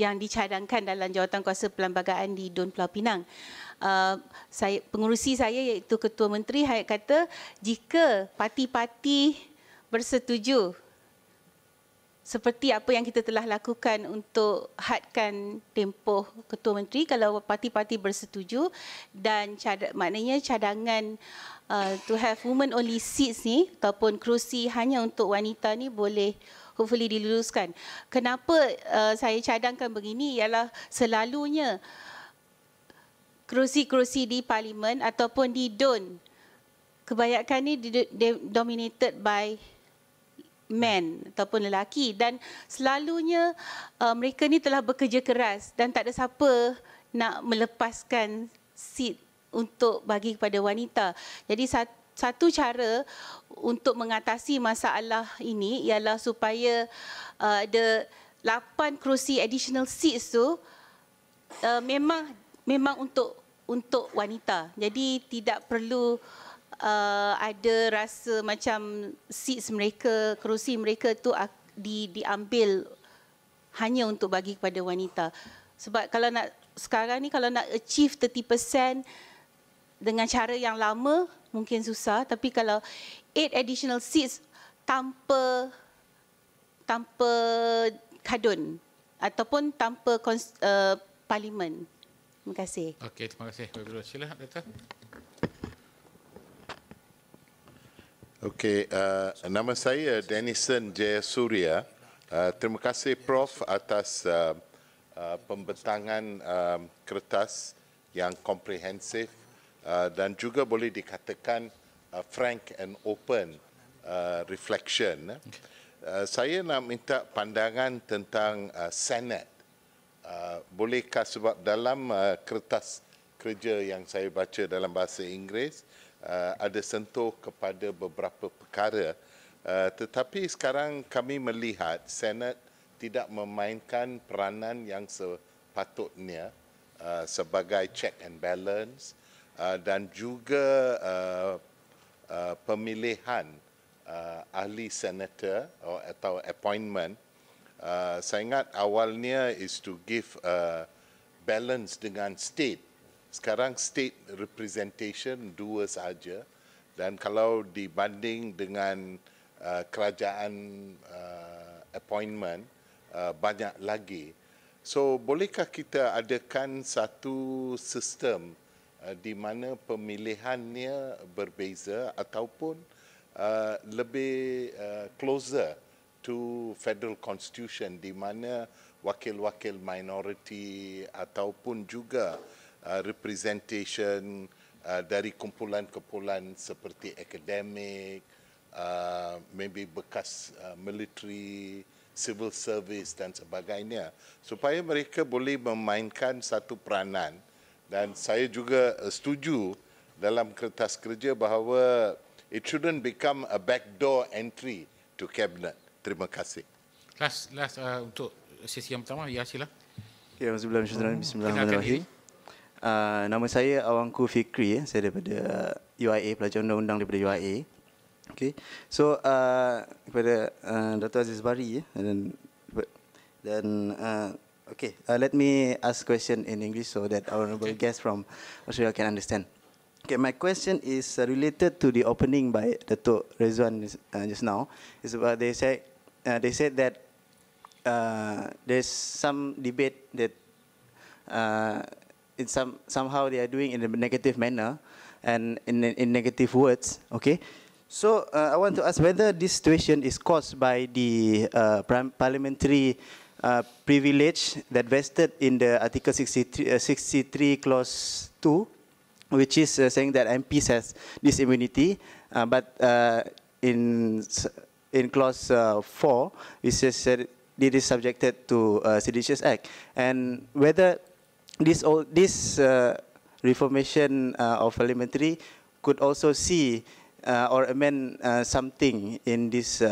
yang dicadangkan dalam jawatan kuasa pelbagaian di Dun Pulau Pinang. Uh, saya, pengurusi saya iaitu Ketua Menteri Hayat kata jika parti-parti bersetuju seperti apa yang kita telah lakukan untuk hadkan tempoh Ketua Menteri kalau parti-parti bersetuju dan cad maknanya cadangan uh, to have women only seats ni ataupun kerusi hanya untuk wanita ni boleh hopefully diluluskan. Kenapa uh, saya cadangkan begini ialah selalunya kerusi-kerusi di parlimen ataupun di DUN kebanyakan ini dominated by men ataupun lelaki dan selalunya uh, mereka ni telah bekerja keras dan tak ada siapa nak melepaskan seat untuk bagi kepada wanita. Jadi satu satu cara untuk mengatasi masalah ini ialah supaya uh, the 8 kerusi additional seats tu uh, memang memang untuk untuk wanita. Jadi tidak perlu uh, ada rasa macam seats mereka, kerusi mereka tu di diambil hanya untuk bagi kepada wanita. Sebab kalau nak sekarang ni kalau nak achieve 30% dengan cara yang lama mungkin susah tapi kalau eight additional seats tanpa tanpa kadun ataupun tanpa uh, parlimen. Terima kasih. Okey, terima kasih. Bagus. Sila Dr. Okey, uh, nama saya Denison J Surya. Uh, terima kasih Prof atas uh, uh, pembentangan uh, kertas yang komprehensif Uh, dan juga boleh dikatakan uh, frank and open uh, reflection. Eh. Uh, saya nak minta pandangan tentang uh, Senate. Uh, bolehkah sebab dalam uh, kertas kerja yang saya baca dalam bahasa Inggeris uh, ada sentuh kepada beberapa perkara uh, tetapi sekarang kami melihat Senat tidak memainkan peranan yang sepatutnya uh, sebagai check and balance Uh, dan juga uh, uh, pemilihan uh, ahli senator or, atau appointment uh, saya ingat awalnya is to give uh, balance dengan state sekarang state representation dua saja dan kalau dibanding dengan uh, kerajaan uh, appointment uh, banyak lagi so bolehkah kita adakan satu sistem Uh, di mana pemilihannya berbeza ataupun uh, lebih uh, closer to federal constitution di mana wakil-wakil minoriti ataupun juga uh, representation uh, dari kumpulan-kumpulan seperti akademik uh, maybe bekas uh, military civil service dan sebagainya supaya mereka boleh memainkan satu peranan dan saya juga eh, setuju dalam kertas kerja bahawa it shouldn't become a backdoor entry to cabinet. Terima kasih. Last last uh, untuk sesi yang pertama ya sila. Ya, okay, Azizul Mashdran bismillahirrahmanirrahim. Uh, nama saya Awangku Fikri ya. Eh, saya daripada UIA pelajar undang-undang daripada UIA. Okay. So uh, kepada uh, Dr Aziz Bari ya, dan dan uh, Okay, uh, let me ask question in English so that our honorable okay. guest from Australia can understand. Okay, my question is uh, related to the opening by the to Rezwan uh, just now. Is about they say uh, they said that uh, there's some debate that uh, in some somehow they are doing in a negative manner and in in negative words. Okay, so uh, I want to ask whether this situation is caused by the uh, parliamentary uh, privilege that vested in the Article 63, uh, 63 Clause 2, which is uh, saying that MPs has this immunity, uh, but uh, in in Clause uh, 4, which says it is subjected to Seditious Act. And whether this, all, this reformation of parliamentary could also see or amend something in this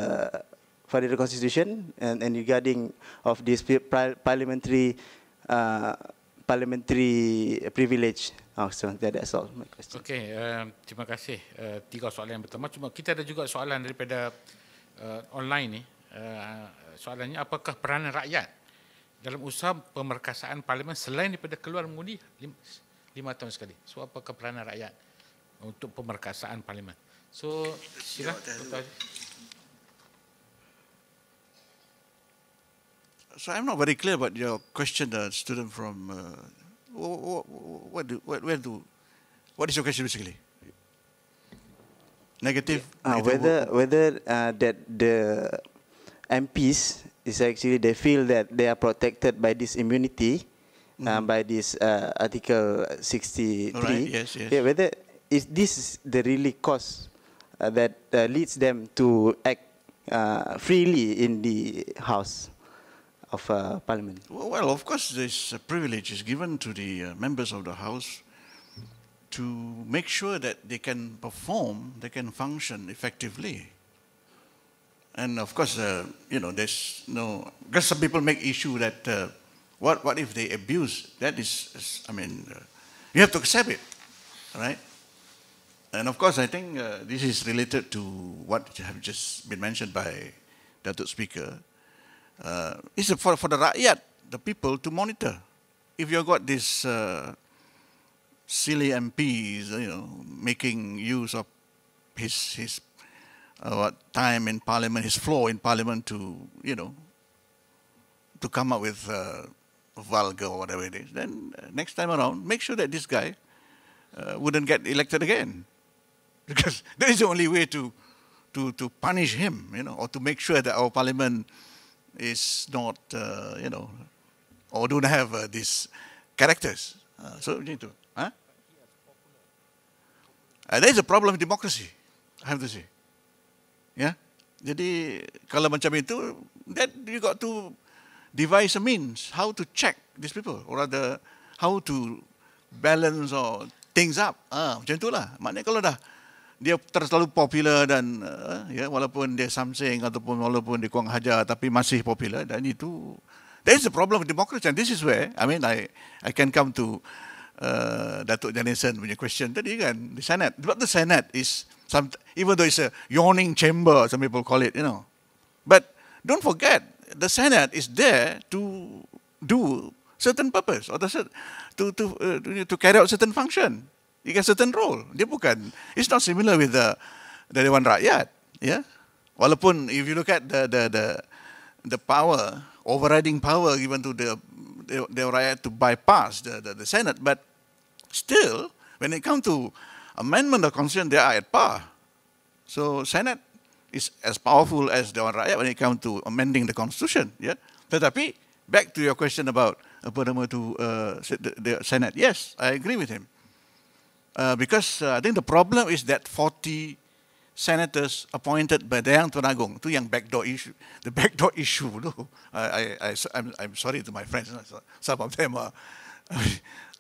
for the constitution and, and regarding of this parliamentary uh, parliamentary privilege. Oh, so that, that's all my question. Okay, uh, terima kasih. Uh, tiga soalan yang pertama. Cuma kita ada juga soalan daripada uh, online ni. Uh, soalannya, apakah peranan rakyat dalam usaha pemerkasaan parlimen selain daripada keluar mengundi lima, lima tahun sekali? So, apakah peranan rakyat untuk pemerkasaan parlimen? So, sila. so I'm not very clear about your question, the uh, student from. Uh, what, what do where do, what is your question basically? Negative. Yeah. negative whether whether uh, that the MPs is actually they feel that they are protected by this immunity, mm by this Article 63. Right, yes, yes. Yeah, whether is this is the really cause uh, that uh, leads them to act uh, freely in the house? of uh, Parliament? Well, of course, this uh, privilege is given to the uh, members of the House to make sure that they can perform, they can function effectively. And of course, uh, you know, there's no, because some people make issue that uh, what, what if they abuse? That is, is I mean, uh, you have to accept it, right? And of course, I think uh, this is related to what have just been mentioned by Datuk Speaker, uh, it's for, for the rakyat, the people to monitor. If you've got these uh, silly MPs, you know, making use of his, his uh, time in parliament, his floor in parliament to, you know, to come up with uh, vulgar or whatever it is, then uh, next time around, make sure that this guy uh, wouldn't get elected again. Because that is the only way to, to, to punish him, you know, or to make sure that our parliament is not, uh, you know, or don't have uh, these characters. Uh, so, you need to. Huh? Uh, there is a problem with democracy, I have to say. Yeah? Jadi, kalau macam itu, then you got to devise a means how to check these people, or rather, how to balance or things up. Ah, uh, macam itulah. Maknanya kalau dah dia terlalu popular dan uh, ya walaupun dia something ataupun walaupun dia kurang hajar tapi masih popular dan itu that is the problem with democracy and this is where I mean I I can come to uh, Datuk Janison punya question tadi kan di Senat. but the Senate is some, even though it's a yawning chamber some people call it you know but don't forget the Senate is there to do certain purpose or to to uh, to carry out certain function you get a certain role. Dia bukan. It's not similar with the the Dewan Rakyat. Yeah. Walaupun if you look at the the the the power, overriding power given to the the Dewan Rakyat to bypass the, the the Senate, but still when it come to amendment the Constitution, they are at par. So Senate is as powerful as Dewan Rakyat when it come to amending the constitution. Yeah. Tetapi back to your question about apa nama tu uh, the Senate. Yes, I agree with him. Uh, because uh, I think the problem is that 40 senators appointed by Dayang Tunagong, to yang backdoor issue, the backdoor issue tu, I, I, I, am sorry to my friends, some of them are,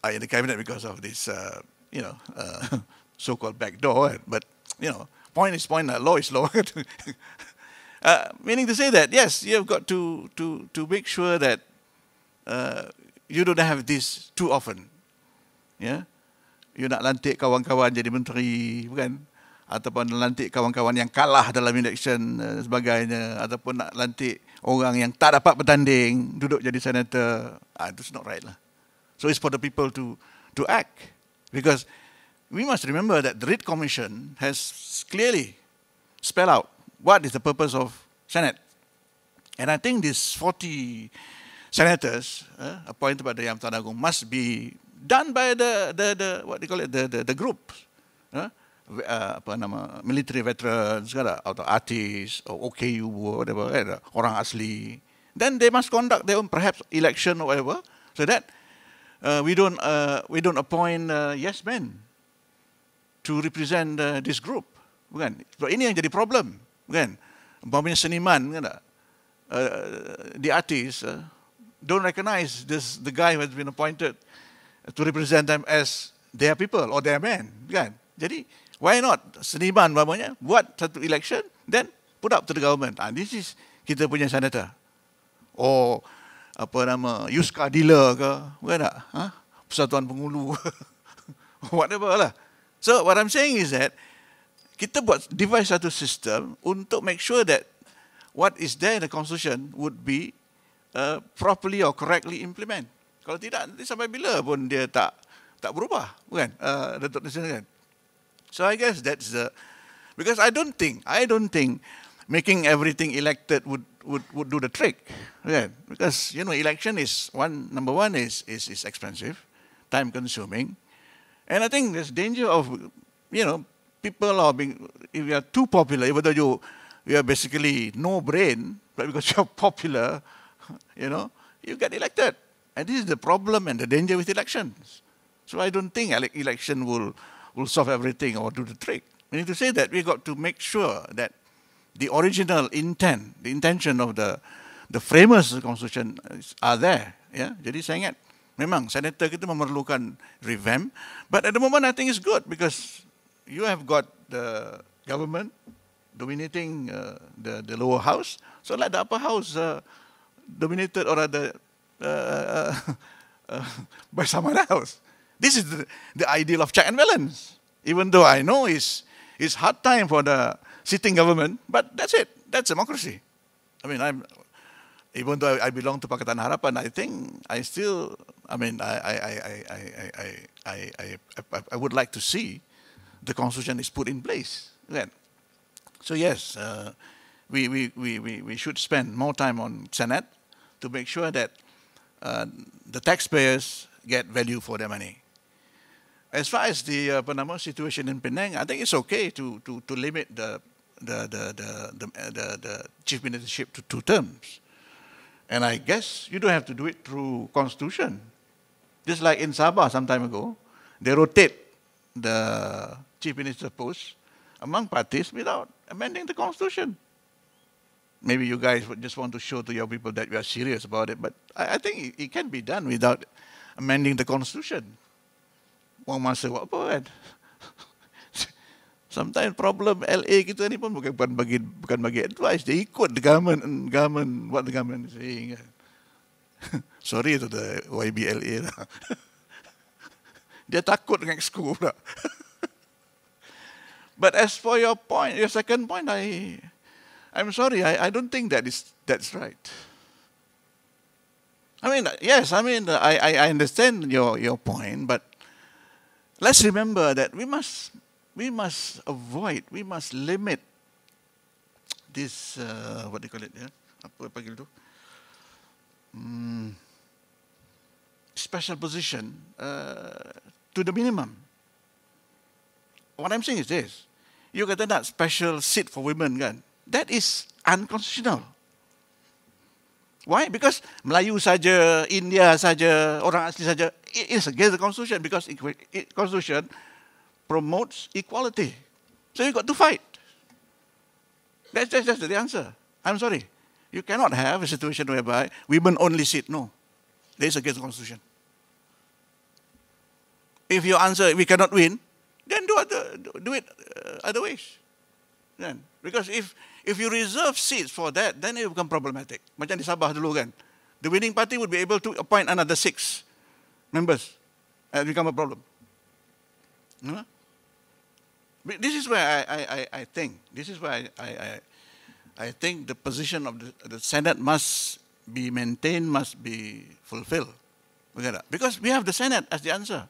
are in the cabinet because of this, uh, you know, uh, so-called backdoor, eh? but, you know, point is point, uh, law is law. meaning to say that, yes, you've got to, to, to make sure that you don't have this too often, yeah? you nak lantik kawan-kawan jadi menteri bukan ataupun lantik kawan-kawan yang kalah dalam election uh, sebagainya ataupun nak lantik orang yang tak dapat bertanding duduk jadi senator ah uh, not right lah so it's for the people to to act because we must remember that the red commission has clearly spell out what is the purpose of senate and i think these 40 senators uh, appointed by the yang tanagung must be done by the the the what they call it the the, the group, uh, apa nama military veteran segala atau artis or OKU whatever right? Kan? orang asli. Then they must conduct their own perhaps election or whatever so that uh, we don't uh, we don't appoint uh, yes men to represent uh, this group. Bukan? So ini yang jadi problem. Bukan? Bambin seniman, kan tak? Uh, the artist uh, don't recognize this the guy who has been appointed to represent them as their people or their men, kan? Jadi, why not seniman bapaknya buat satu election, then put up to the government. Ah, this is kita punya senator. Oh, apa nama, Yuska Dila ke, bukan tak? Ha? Persatuan Pengulu, whatever lah. So, what I'm saying is that, kita buat device satu sistem untuk make sure that what is there in the constitution would be uh, properly or correctly implement. Kalau tidak nanti sampai bila pun dia tak tak berubah, bukan? Uh, Datuk Nasir kan. So I guess that's the because I don't think I don't think making everything elected would would would do the trick. Kan? Because you know election is one number one is is is expensive, time consuming. And I think there's danger of you know people are being if you are too popular even though you you are basically no brain but because you're popular you know you get elected And this is the problem and the danger with elections. So I don't think election will, will solve everything or do the trick. We need to say that we got to make sure that the original intent, the intention of the the framers of the constitution are there. Yeah, jadi saya ingat memang senator kita memerlukan revamp, but at the moment I think it's good because you have got the government dominating uh, the the lower house, so let the upper house uh, dominated or rather uh, uh, uh, by someone else. This is the, the ideal of check and balance. Even though I know it's, it's hard time for the sitting government, but that's it. That's democracy. I mean, I'm, even though I, belong to Pakatan Harapan, I think I still, I mean, I, I, I, I, I, I, I, I would like to see the constitution is put in place. Then. So yes, uh, we, we, we, we should spend more time on Senate to make sure that uh, the taxpayers get value for their money. As far as the uh, Panama situation in Penang, I think it's okay to, to, to limit the, the, the, the, the, the, the chief ministership to two terms. And I guess you don't have to do it through constitution. Just like in Sabah some time ago, they rotate the chief minister post among parties without amending the constitution maybe you guys would just want to show to your people that we are serious about it. But I, I think it, it, can be done without amending the constitution. Wong say, what apa kan? Sometimes problem LA kita ni pun bukan, bukan bagi bukan bagi advice. Dia ikut the government and government what the government is saying. Sorry to the YBLA lah. Dia takut dengan exco But as for your point, your second point, I I'm sorry, I, I don't think that is that's right. I mean, yes, I mean, I, I understand your, your point, but let's remember that we must, we must avoid, we must limit this, uh, what do you call it, yeah? Mm, special position uh, to the minimum. What I'm saying is this. You get that special seat for women kan? that is unconstitutional. Why? Because Melayu saja, India saja, orang asli saja, it is against the constitution because constitution promotes equality. So you got to fight. That's just that's, that's the answer. I'm sorry. You cannot have a situation whereby women only sit. No. That is against the constitution. If your answer, we cannot win, then do, other, do it uh, other ways. Kan? Because if if you reserve seats for that, then it will become problematic. Macam di Sabah dulu kan. The winning party would be able to appoint another six members. It become a problem. This is where I, I, I, I think. This is where I, I, I think the position of the, the Senate must be maintained, must be fulfilled. Because we have the Senate as the answer.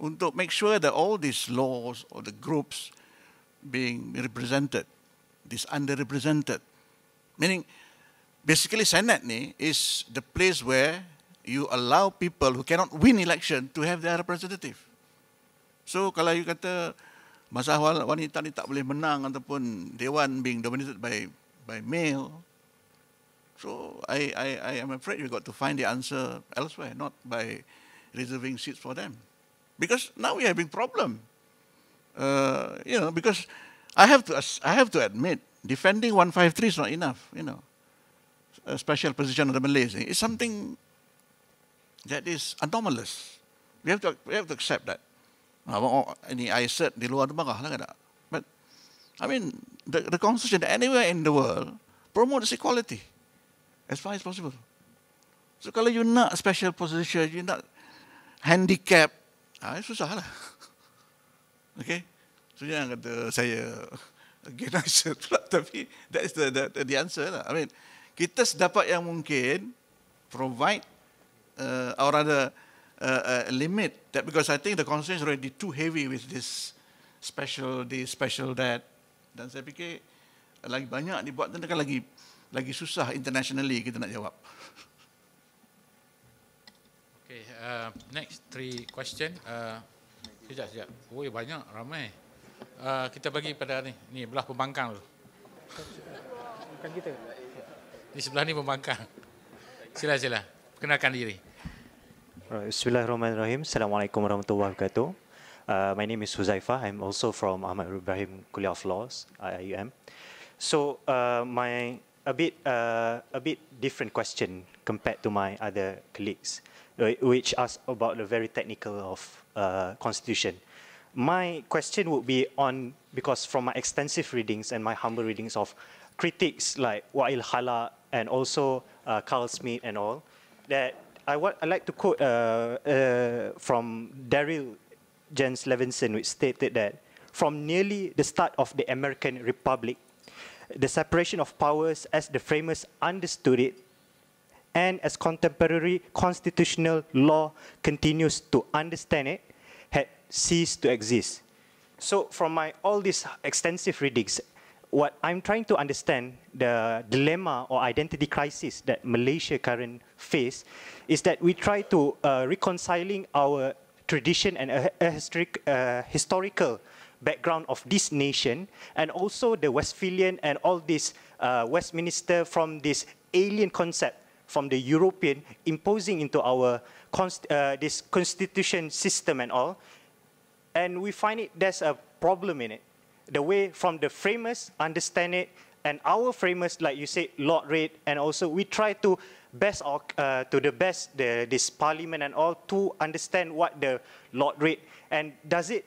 To make sure that all these laws or the groups being represented, this underrepresented. Meaning, basically, Senate ni is the place where you allow people who cannot win election to have their representative. So, kalau you kata masa awal wanita ni tak boleh menang ataupun dewan being dominated by by male, so I I I am afraid you got to find the answer elsewhere, not by reserving seats for them. Because now we are having problem. Uh, you know, because I have to I have to admit, defending 153 is not enough. You know, a special position of the Malays is something that is anomalous. We have to we have to accept that. Ah, oh Ini ISIS di luar demarah lah kan? But I mean, the, the constitution anywhere in the world promotes equality as far as possible. So kalau you nak special position, you nak handicap, ah, susah lah. Okay. So jangan kata saya get answer pula. Tapi that is the, the, the answer lah. I mean, kita sedapat yang mungkin provide uh, or rather uh, uh, limit that because I think the constraints already too heavy with this special this special that dan saya fikir uh, lagi banyak dibuat tentu lagi lagi susah internationally kita nak jawab. Okay, uh, next three question. Uh, Sekejap, sekejap. Oh, ya banyak. Ramai. Uh, kita bagi pada ni. Ni belah pembangkang tu. Bukan kita. Di sebelah ni pembangkang. Sila, sila. Perkenalkan diri. Bismillahirrahmanirrahim. Assalamualaikum warahmatullahi wabarakatuh. Uh, my name is Huzaifa. I'm also from Ahmad Ibrahim Kuliah of Laws, IUM. So uh, my a bit uh, a bit different question compared to my other colleagues. Uh, which are about the very technical of uh, constitution. My question would be on, because from my extensive readings and my humble readings of critics like Wa'il Hala and also uh, Carl Smith and all, that I would like to quote uh, uh, from Daryl Jens Levinson, which stated that from nearly the start of the American Republic, the separation of powers as the framers understood it and as contemporary constitutional law continues to understand it, had ceased to exist. So from my all these extensive readings, what I'm trying to understand the dilemma or identity crisis that Malaysia current face is that we try to uh, reconciling our tradition and a, a historic, uh, historical background of this nation and also the Westphalian and all this uh, Westminster from this alien concept from the European imposing into our const uh, this constitution system and all. And we find it there's a problem in it. The way from the framers understand it, and our framers, like you said, Lord Reid, and also we try to best uh, to the best the, this parliament and all to understand what the Lord Reid and does it.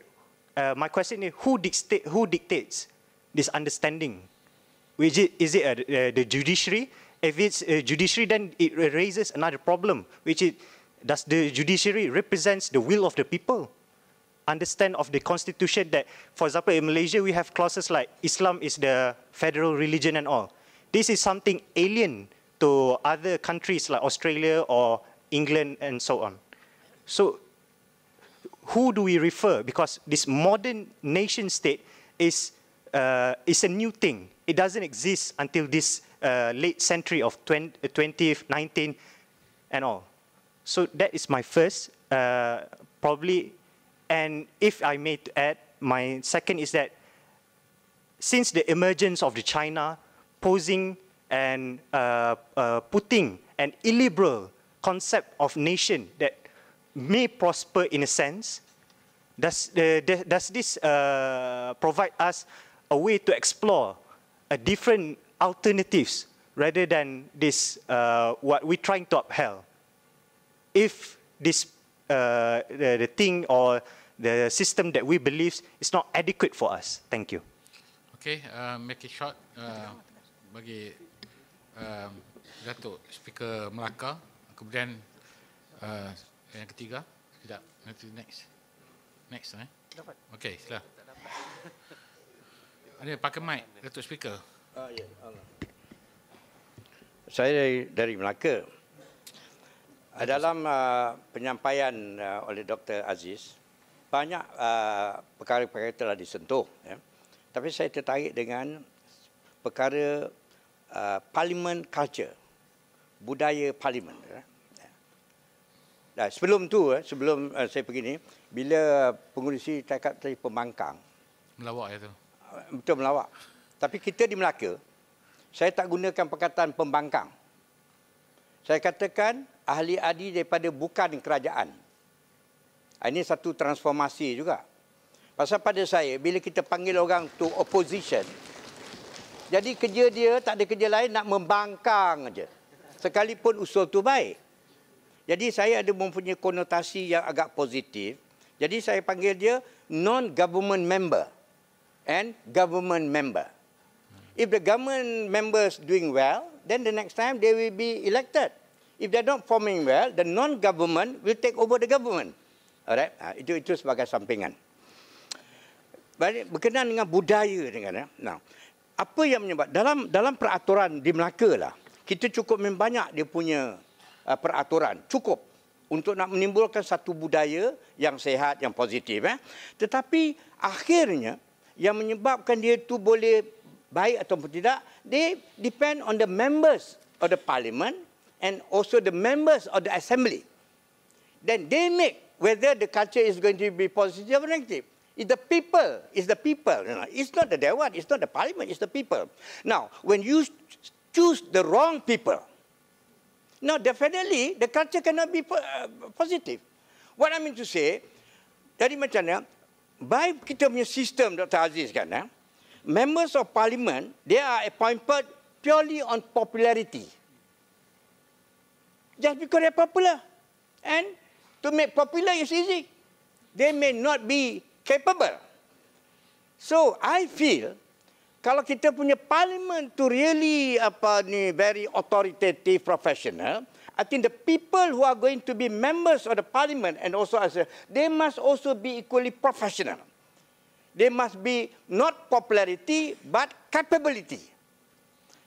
Uh, my question is who who dictates this understanding? Is it, is uh, it uh, the judiciary? if it's uh, judiciary, then it raises another problem, which is, does the judiciary represents the will of the people? Understand of the constitution that, for example, in Malaysia, we have clauses like Islam is the federal religion and all. This is something alien to other countries like Australia or England and so on. So who do we refer? Because this modern nation state is, uh, is a new thing. It doesn't exist until this uh, late century of uh, 20, 20th, and all. So that is my first, uh, probably. And if I may add, my second is that since the emergence of the China posing and uh, uh putting an illiberal concept of nation that may prosper in a sense, does, does this provide us a way to explore a different alternatives rather than this uh, what we're trying to upheld. If this uh, the, the thing or the system that we believe is not adequate for us. Thank you. Okay, uh, make it short. Uh, bagi um, Datuk Speaker Melaka, kemudian uh, yang ketiga, tidak, nanti next. Next, eh? Okay, sila. Ada pakai mic, Datuk Speaker. Ah, ya, saya dari, dari Melaka. Dalam uh, penyampaian uh, oleh Dr. Aziz, banyak perkara-perkara uh, telah disentuh. Ya. Tapi saya tertarik dengan perkara uh, parliament culture, budaya parlimen. Ya. Nah, sebelum tu, eh, sebelum uh, saya pergi ni, bila pengurusi cakap tadi pembangkang. Melawak ya Betul melawak. Tapi kita di Melaka, saya tak gunakan perkataan pembangkang. Saya katakan ahli adi daripada bukan kerajaan. Ah, ini satu transformasi juga. Pasal pada saya, bila kita panggil orang to opposition, jadi kerja dia tak ada kerja lain nak membangkang aja. Sekalipun usul tu baik. Jadi saya ada mempunyai konotasi yang agak positif. Jadi saya panggil dia non-government member and government member. If the government members doing well, then the next time they will be elected. If they're not forming well, the non-government will take over the government. Alright, ha, itu itu sebagai sampingan. Baik, berkenaan dengan budaya dengan ya. Eh? Nah, apa yang menyebab dalam dalam peraturan di Melaka lah kita cukup membanyak dia punya uh, peraturan cukup untuk nak menimbulkan satu budaya yang sehat yang positif eh. tetapi akhirnya yang menyebabkan dia tu boleh baik atau tidak, they depend on the members of the parliament and also the members of the assembly. Then they make whether the culture is going to be positive or negative. It's the people, it's the people. You know? It's not the Dewan, it's not the parliament, it's the people. Now, when you choose the wrong people, now definitely the culture cannot be uh, positive. What I mean to say, dari macam ni, by kita punya sistem Dr. Aziz kan, eh, members of parliament, they are appointed purely on popularity. Just because they're popular. And to make popular is easy. They may not be capable. So I feel kalau kita punya parliament to really apa ni very authoritative professional, I think the people who are going to be members of the parliament and also as a, they must also be equally professional they must be not popularity but capability.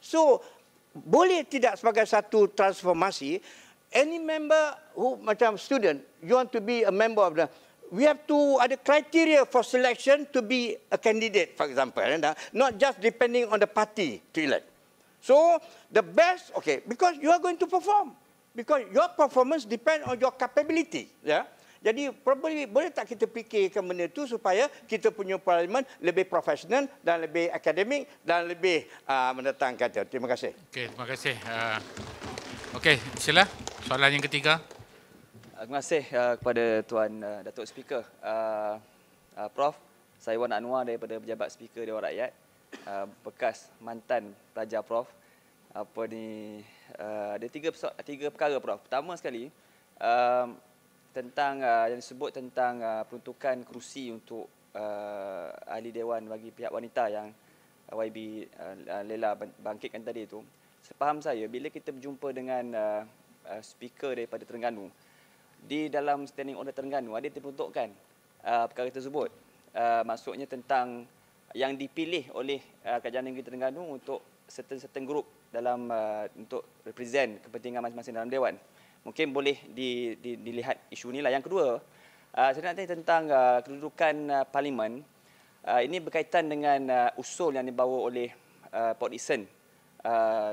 So, boleh tidak sebagai satu transformasi, any member who macam student, you want to be a member of the We have to ada criteria for selection to be a candidate, for example, eh, not just depending on the party to elect. So the best, okay, because you are going to perform, because your performance depends on your capability. Yeah. Jadi probably boleh tak kita fikirkan benda itu supaya kita punya parlimen lebih profesional dan lebih akademik dan lebih uh, mendatangkan. Terima kasih. Okay, terima kasih. Uh, Okey, sila soalan yang ketiga. Terima kasih uh, kepada Tuan uh, Datuk Speaker. Uh, uh, Prof, saya Wan Anwar daripada Pejabat Speaker Dewan Rakyat, uh, bekas mantan pelajar Prof. Apa ni, uh, ada tiga, tiga perkara Prof. Pertama sekali, tentang uh, yang disebut tentang uh, peruntukan kerusi untuk uh, ahli dewan bagi pihak wanita yang YB uh, Lela bangkitkan tadi itu. Sepaham saya bila kita berjumpa dengan uh, uh, speaker daripada Terengganu di dalam standing order Terengganu ada diperuntukkan uh, perkara tersebut. Uh, maksudnya tentang yang dipilih oleh uh, Kerajaan Negeri Terengganu untuk certain-certain group dalam uh, untuk represent kepentingan masing-masing dalam dewan mungkin boleh di, di, dilihat isu ni lah. Yang kedua, uh, saya nak tanya tentang uh, kedudukan uh, parlimen. Ini berkaitan dengan usul yang dibawa oleh Port Dixon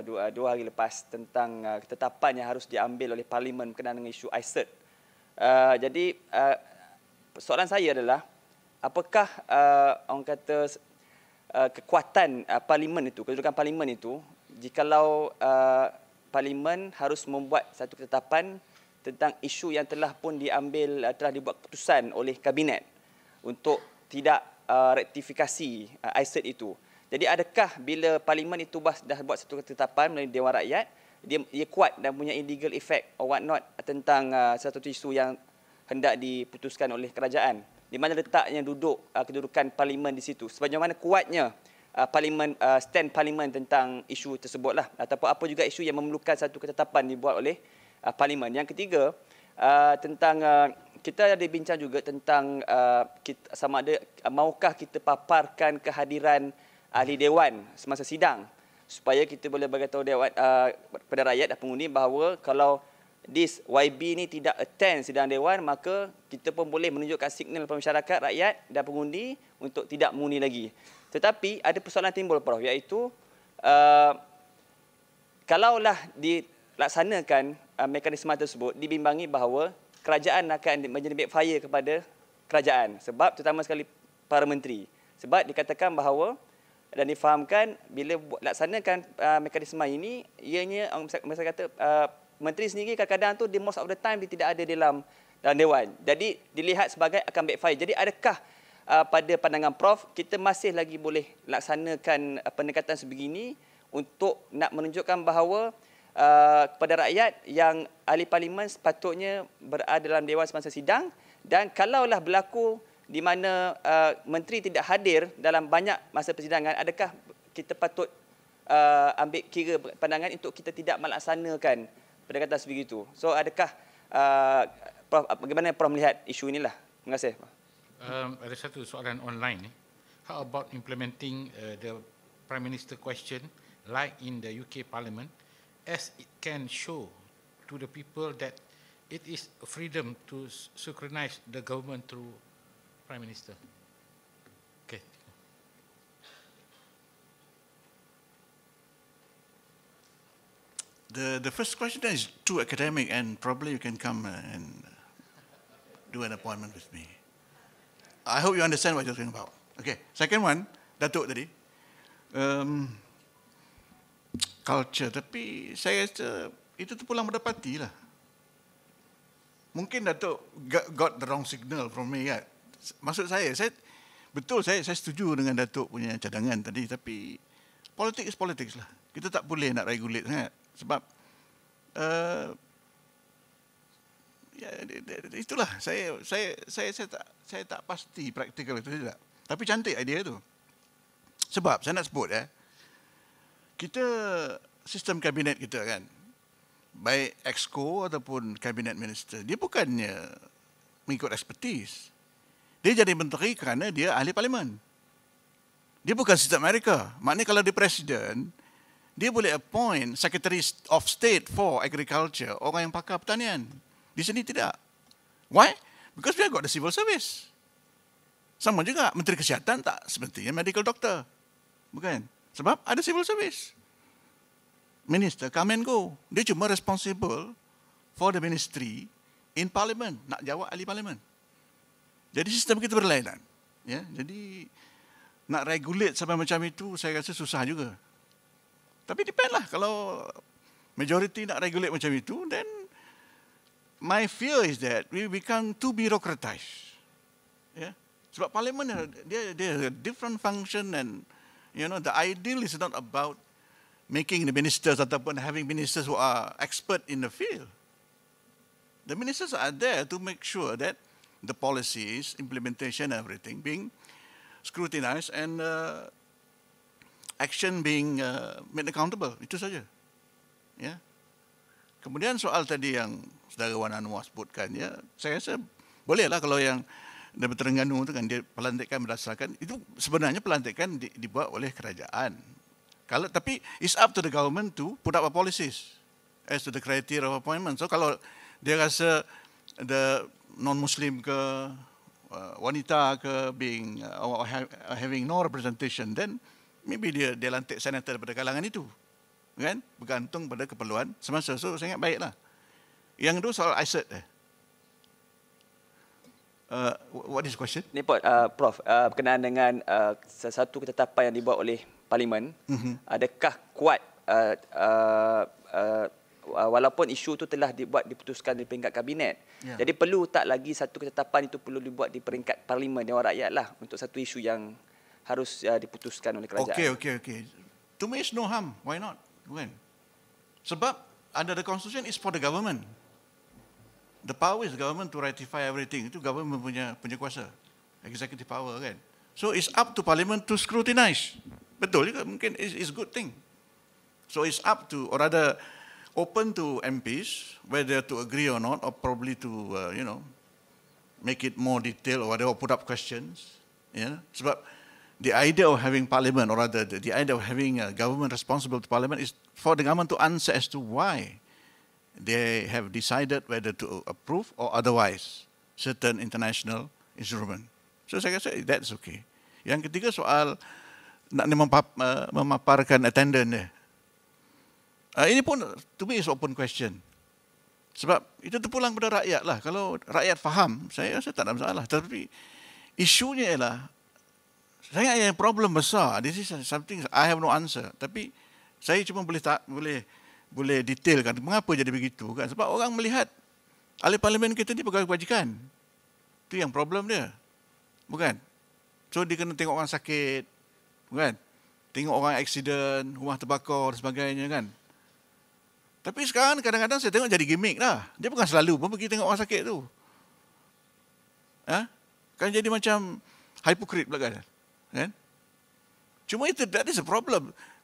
dua hari lepas tentang ketetapan yang harus diambil oleh parlimen berkenaan dengan isu ICERT. Jadi, soalan saya adalah apakah orang kata kekuatan parlimen itu, kedudukan parlimen itu, jikalau parlimen harus membuat satu ketetapan tentang isu yang telah pun diambil eh, telah dibuat keputusan oleh kabinet untuk tidak uh, rektifikasi uh, eh, ISED itu. Jadi adakah bila parlimen itu dah buat satu ketetapan melalui dewan rakyat dia, dia kuat dan punya illegal effect or what not tentang uh, satu isu yang hendak diputuskan oleh kerajaan. Di mana letaknya duduk uh, kedudukan parlimen di situ? Sebagaimana kuatnya uh, parlimen uh, stand parlimen tentang isu tersebut lah, ataupun apa juga isu yang memerlukan satu ketetapan dibuat oleh uh, parlimen. Yang ketiga uh, tentang uh, kita ada bincang juga tentang uh, kita, sama ada uh, maukah kita paparkan kehadiran ahli dewan semasa sidang supaya kita boleh beritahu dewan uh, pada rakyat dan pengundi bahawa kalau this YB ni tidak attend sidang dewan maka kita pun boleh menunjukkan signal kepada masyarakat rakyat dan pengundi untuk tidak mengundi lagi tetapi ada persoalan timbul Prof iaitu uh, kalaulah dilaksanakan uh, mekanisme tersebut dibimbangi bahawa kerajaan akan menjadi backfire kepada kerajaan sebab terutama sekali para menteri sebab dikatakan bahawa dan difahamkan bila laksanakan uh, mekanisme ini ianya orang mesti kata uh, menteri sendiri kadang-kadang tu the most of the time dia tidak ada dalam dalam dewan jadi dilihat sebagai akan backfire jadi adakah uh, pada pandangan prof kita masih lagi boleh laksanakan uh, pendekatan sebegini untuk nak menunjukkan bahawa uh, kepada rakyat yang ahli parlimen sepatutnya berada dalam dewan semasa sidang dan kalaulah berlaku di mana uh, menteri tidak hadir dalam banyak masa persidangan adakah kita patut uh, ambil kira pandangan untuk kita tidak melaksanakan pendekatan sebegitu so adakah uh, prof bagaimana prof melihat isu inilah terima kasih Um, ada satu soalan online. How about implementing uh, the Prime Minister question like in the UK Parliament as it can show to the people that it is freedom to synchronize the government through Prime Minister? Okay. The, the first question is too academic and probably you can come uh, and do an appointment with me. I hope you understand what you're talking about. Okay, second one, Datuk tadi. Um, culture, tapi saya rasa itu terpulang pada parti lah. Mungkin Datuk got, got the wrong signal from me. Kan? Maksud saya, saya betul saya, saya setuju dengan Datuk punya cadangan tadi, tapi politik is politics lah. Kita tak boleh nak regulate sangat. Sebab uh, Ya, itulah saya saya saya saya tak saya tak pasti praktikal itu tidak. Tapi cantik idea itu. Sebab saya nak sebut ya. Eh, kita sistem kabinet kita kan baik exco ataupun kabinet minister dia bukannya mengikut ekspertis. Dia jadi menteri kerana dia ahli parlimen. Dia bukan sistem Amerika. Maknanya kalau dia presiden, dia boleh appoint Secretary of State for Agriculture, orang yang pakar pertanian. Di sini tidak. Why? Because we have got the civil service. Sama juga menteri kesihatan tak sepertinya medical doctor. Bukan? Sebab ada civil service. Minister come and go. Dia cuma responsible for the ministry in parliament. Nak jawab ahli Parliament. Jadi sistem kita berlainan. Ya, jadi nak regulate sampai macam itu saya rasa susah juga. Tapi depend lah kalau majoriti nak regulate macam itu then my fear is that we become too bureaucratized. Yeah? Sebab so, parliament, dia, dia a different function and, you know, the ideal is not about making the ministers ataupun having ministers who are expert in the field. The ministers are there to make sure that the policies, implementation, everything being scrutinized and uh, action being uh, made accountable. Itu saja. Yeah. Kemudian soal tadi yang saudara Wan Anwar sebutkan ya saya rasa bolehlah kalau yang dari Terengganu itu kan dia pelantikan berdasarkan itu sebenarnya pelantikan di, dibuat oleh kerajaan kalau tapi it's up to the government to put up a policies as to the criteria of appointment so kalau dia rasa the non muslim ke uh, wanita ke being uh, or ha- having no representation then maybe dia dia lantik senator daripada kalangan itu kan bergantung pada keperluan semasa so sangat baiklah yang kedua soal ISET. Eh. Uh, what is the question? Ini uh, Prof, uh, berkenaan dengan uh, satu ketetapan yang dibuat oleh Parlimen. Mm-hmm. Adakah kuat uh, uh, uh, walaupun isu itu telah dibuat diputuskan di peringkat Kabinet. Yeah. Jadi perlu tak lagi satu ketetapan itu perlu dibuat di peringkat Parlimen dan rakyat lah untuk satu isu yang harus uh, diputuskan oleh kerajaan. Okey, okey, okey. To me is no harm. Why not? When? Kan? Sebab under the constitution is for the government the power is government to ratify everything. Itu government punya punya kuasa. Executive power kan. So it's up to parliament to scrutinize. Betul juga mungkin it's, it's good thing. So it's up to or rather open to MPs whether to agree or not or probably to uh, you know make it more detailed or whatever, put up questions. Yeah. Sebab the idea of having parliament or rather the, the idea of having a uh, government responsible to parliament is for the government to answer as to why they have decided whether to approve or otherwise certain international instrument. So saya kata, that's okay. Yang ketiga soal nak memap- memaparkan attendant Uh, ini pun to me is open question. Sebab itu terpulang pada rakyat lah. Kalau rakyat faham, saya rasa tak ada masalah. Tapi isunya ialah, saya yang problem besar. This is something I have no answer. Tapi saya cuma boleh tak boleh boleh detailkan mengapa jadi begitu kan sebab orang melihat ahli parlimen kita ni pegawai kebajikan itu yang problem dia bukan so dia kena tengok orang sakit bukan tengok orang accident rumah terbakar dan sebagainya kan tapi sekarang kadang-kadang saya tengok jadi gimmick lah dia bukan selalu pun pergi tengok orang sakit tu ha? kan jadi macam hipokrit pula kan? kan cuma itu that is a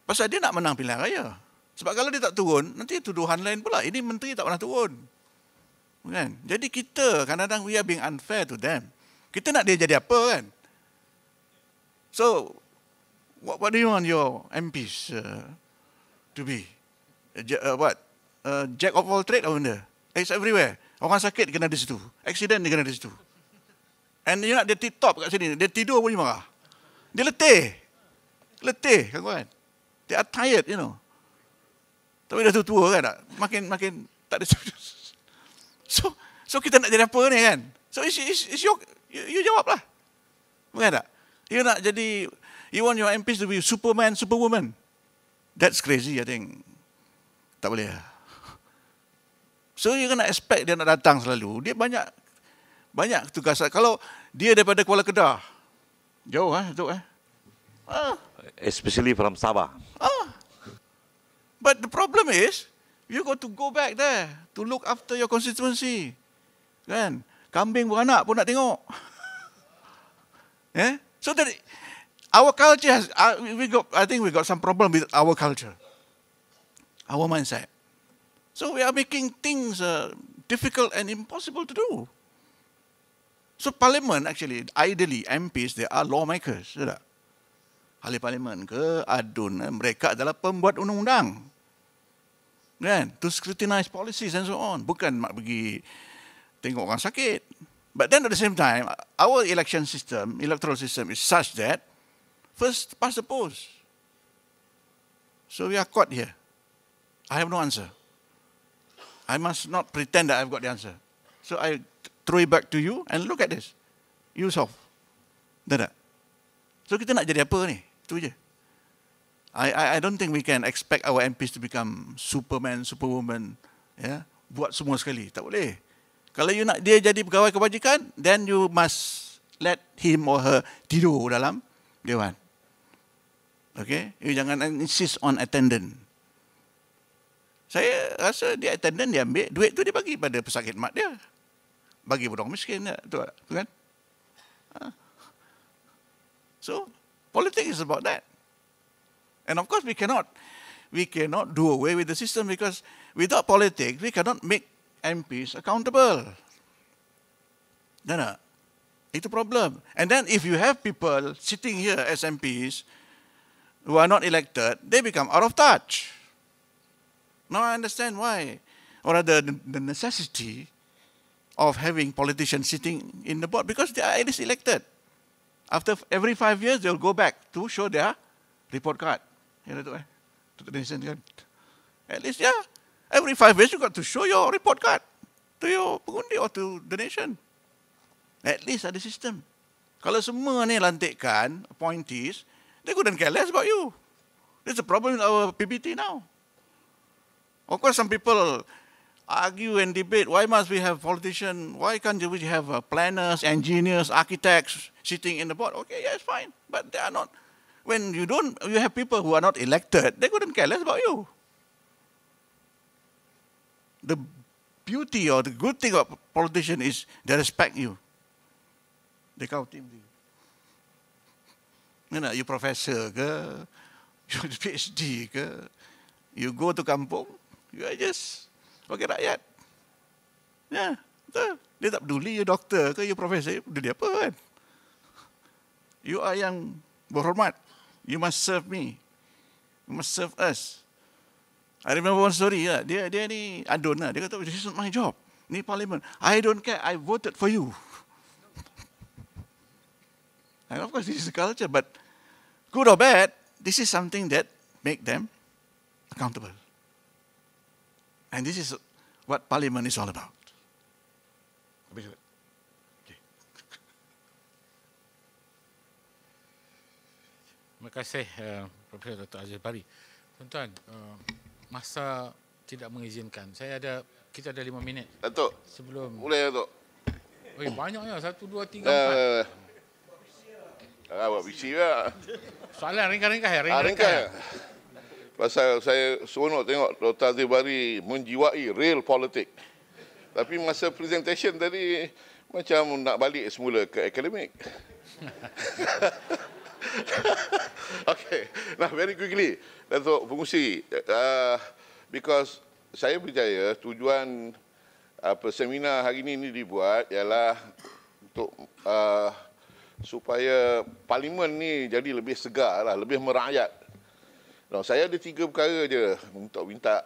pasal dia nak menang pilihan raya sebab kalau dia tak turun, nanti tuduhan lain pula. Ini menteri tak pernah turun. Kan? Jadi kita kadang-kadang we are being unfair to them. Kita nak dia jadi apa kan? So, what, what do you want your MPs uh, to be? Uh, what? Uh, jack of all trade apa benda? It's everywhere. Orang sakit kena di situ. Accident kena di situ. And you nak know, dia top kat sini. Dia tidur pun dia marah. Dia letih. Letih kan kawan. They are tired you know. Tapi dah tua-tua kan tak? Makin, makin tak ada sujud. So, so kita nak jadi apa ni kan? So is it's, you, you jawablah. Mengada. tak? You nak jadi, you want your MPs to be superman, superwoman. That's crazy I think. Tak boleh lah. So you kena expect dia nak datang selalu. Dia banyak, banyak tugas. Kalau dia daripada Kuala Kedah, jauh eh, itu eh. Ah. Especially from Sabah. Ah, But the problem is, you got to go back there to look after your constituency. Kan? Kambing beranak pun nak tengok. yeah. So that our culture has, uh, we got, I think we got some problem with our culture, our mindset. So we are making things uh, difficult and impossible to do. So parliament actually, ideally MPs, they are lawmakers. You know? ahli parlimen ke adun eh, mereka adalah pembuat undang-undang kan to scrutinize policies and so on bukan nak pergi tengok orang sakit but then at the same time our election system electoral system is such that first past the post so we are caught here i have no answer i must not pretend that i've got the answer so i throw it back to you and look at this you solve tak tak so kita nak jadi apa ni itu je. I I I don't think we can expect our MPs to become superman, superwoman, ya, yeah? buat semua sekali. Tak boleh. Kalau you nak dia jadi pegawai kebajikan, then you must let him or her tidur dalam dewan. Okay? You jangan insist on attendant. Saya rasa dia attendant, dia ambil duit tu dia bagi pada pesakit mak dia. Bagi orang miskin. Ya, tu, kan? Ha. So, Politics is about that. And of course, we cannot, we cannot do away with the system because without politics, we cannot make MPs accountable. No, It's a problem. And then if you have people sitting here as MPs who are not elected, they become out of touch. Now I understand why, or rather the, the necessity of having politicians sitting in the board because they are at least elected. after every five years they'll go back to show their report card. You know, to eh, the nation. At least, yeah, every five years you got to show your report card to your pengundi or to the nation. At least ada system. Kalau semua ni lantikkan appointees, they couldn't care less about you. There's a problem with our PBT now. Of course, some people argue and debate, why must we have politicians? Why can't we have uh, planners, engineers, architects, sitting in the board. Okay, yeah, it's fine. But they are not. When you don't, you have people who are not elected, they couldn't care less about you. The beauty or the good thing of politician is they respect you. They count tim you. know, you professor ke, you PhD ke, you go to kampung, you are just okay, rakyat. yeah, betul. Dia tak peduli you doctor, ke, you professor, dia peduli apa kan. you are yang berhormat. You must serve me. You must serve us. I remember one story. Yeah. Dia dia ni adun lah. Dia kata, this is not my job. Ni parlimen. I don't care. I voted for you. And of course, this is culture. But good or bad, this is something that make them accountable. And this is what parliament is all about. Habis itu. Terima kasih uh, Profesor Dr. Aziz Bari. Tuan-tuan, eh, masa tidak mengizinkan. Saya ada kita ada lima minit. Datuk. Sebelum. Boleh Datuk. Oi, banyaknya satu, dua, tiga, uh, empat. Awak bisi lah. Soalan ringkas-ringkas ya? Ah, ringkas. Ah, Pasal saya seronok tengok Dr. Aziz Bari menjiwai real politik. Tapi masa presentation tadi macam nak balik semula ke akademik. okay. nah very quickly, Dato' Pengusi. Uh, because saya percaya tujuan apa seminar hari ini, ini dibuat ialah untuk uh, supaya parlimen ni jadi lebih segar lah, lebih merakyat. Now, saya ada tiga perkara je untuk minta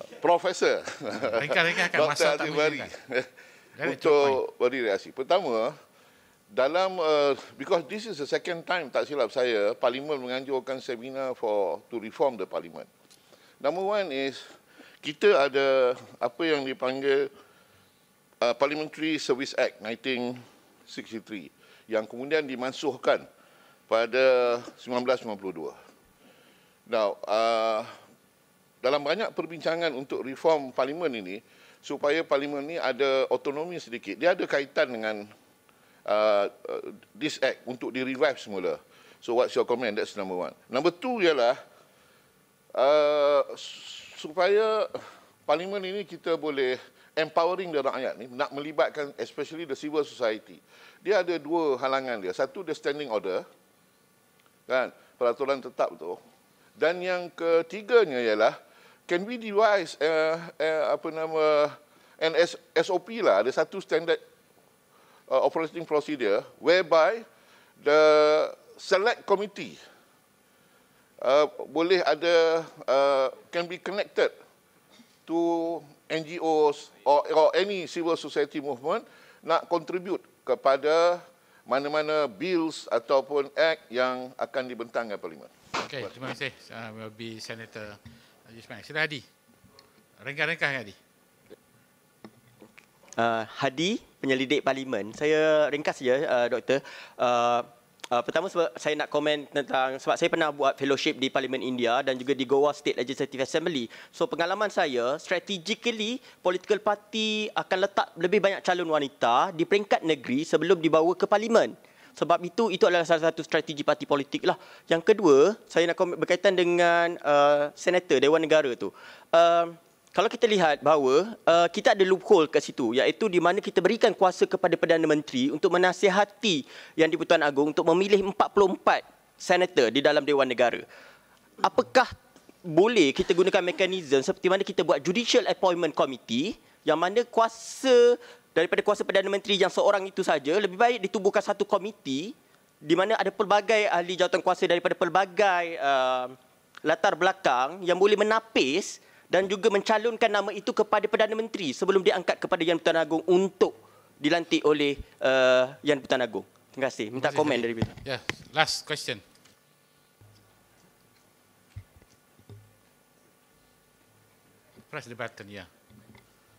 uh, Profesor. Ringkan-ringkan akan masuk tak boleh Untuk beri reaksi. Pertama, dalam uh, because this is the second time tak silap saya parlimen menganjurkan seminar for to reform the parliament. Number one is kita ada apa yang dipanggil uh, Parliamentary Service Act 1963 yang kemudian dimansuhkan pada 1992. Now, uh, dalam banyak perbincangan untuk reform parlimen ini supaya parlimen ini ada autonomi sedikit. Dia ada kaitan dengan Uh, uh, this act untuk di revive semula. So what's your comment? That's number one. Number two ialah uh, supaya parlimen ini kita boleh empowering the rakyat ni nak melibatkan especially the civil society. Dia ada dua halangan dia. Satu the standing order kan peraturan tetap tu. Dan yang ketiganya ialah can we devise uh, uh, apa nama NS, SOP lah ada satu standard uh, operating procedure whereby the select committee uh, boleh ada uh, can be connected to NGOs or, or any civil society movement nak contribute kepada mana-mana bills ataupun act yang akan dibentangkan parlimen. Okey, terima kasih. Saya uh, be Senator Yusman. Sila Hadi. Rengkah-rengkah Hadi. Uh, Hadi, penyelidik parlimen. Saya ringkas saja, uh, Doktor. Uh, Uh, pertama sebab saya nak komen tentang sebab saya pernah buat fellowship di Parlimen India dan juga di Goa State Legislative Assembly. So pengalaman saya strategically political party akan letak lebih banyak calon wanita di peringkat negeri sebelum dibawa ke parlimen. Sebab itu itu adalah salah satu strategi parti politik lah. Yang kedua, saya nak komen berkaitan dengan uh, senator Dewan Negara tu. Uh, kalau kita lihat bahawa uh, kita ada loophole kat situ iaitu di mana kita berikan kuasa kepada Perdana Menteri untuk menasihati Yang di-Pertuan Agong untuk memilih 44 senator di dalam Dewan Negara. Apakah boleh kita gunakan mekanisme seperti mana kita buat Judicial Appointment Committee yang mana kuasa daripada kuasa Perdana Menteri yang seorang itu saja lebih baik ditubuhkan satu komiti di mana ada pelbagai ahli jawatan kuasa daripada pelbagai uh, latar belakang yang boleh menapis dan juga mencalonkan nama itu kepada Perdana Menteri sebelum diangkat kepada Yang Pertuan Agong untuk dilantik oleh uh, Yang Pertuan Agong. Terima kasih. Minta Terima kasih. komen dari beliau. Yeah. Last question. Press the button, yeah.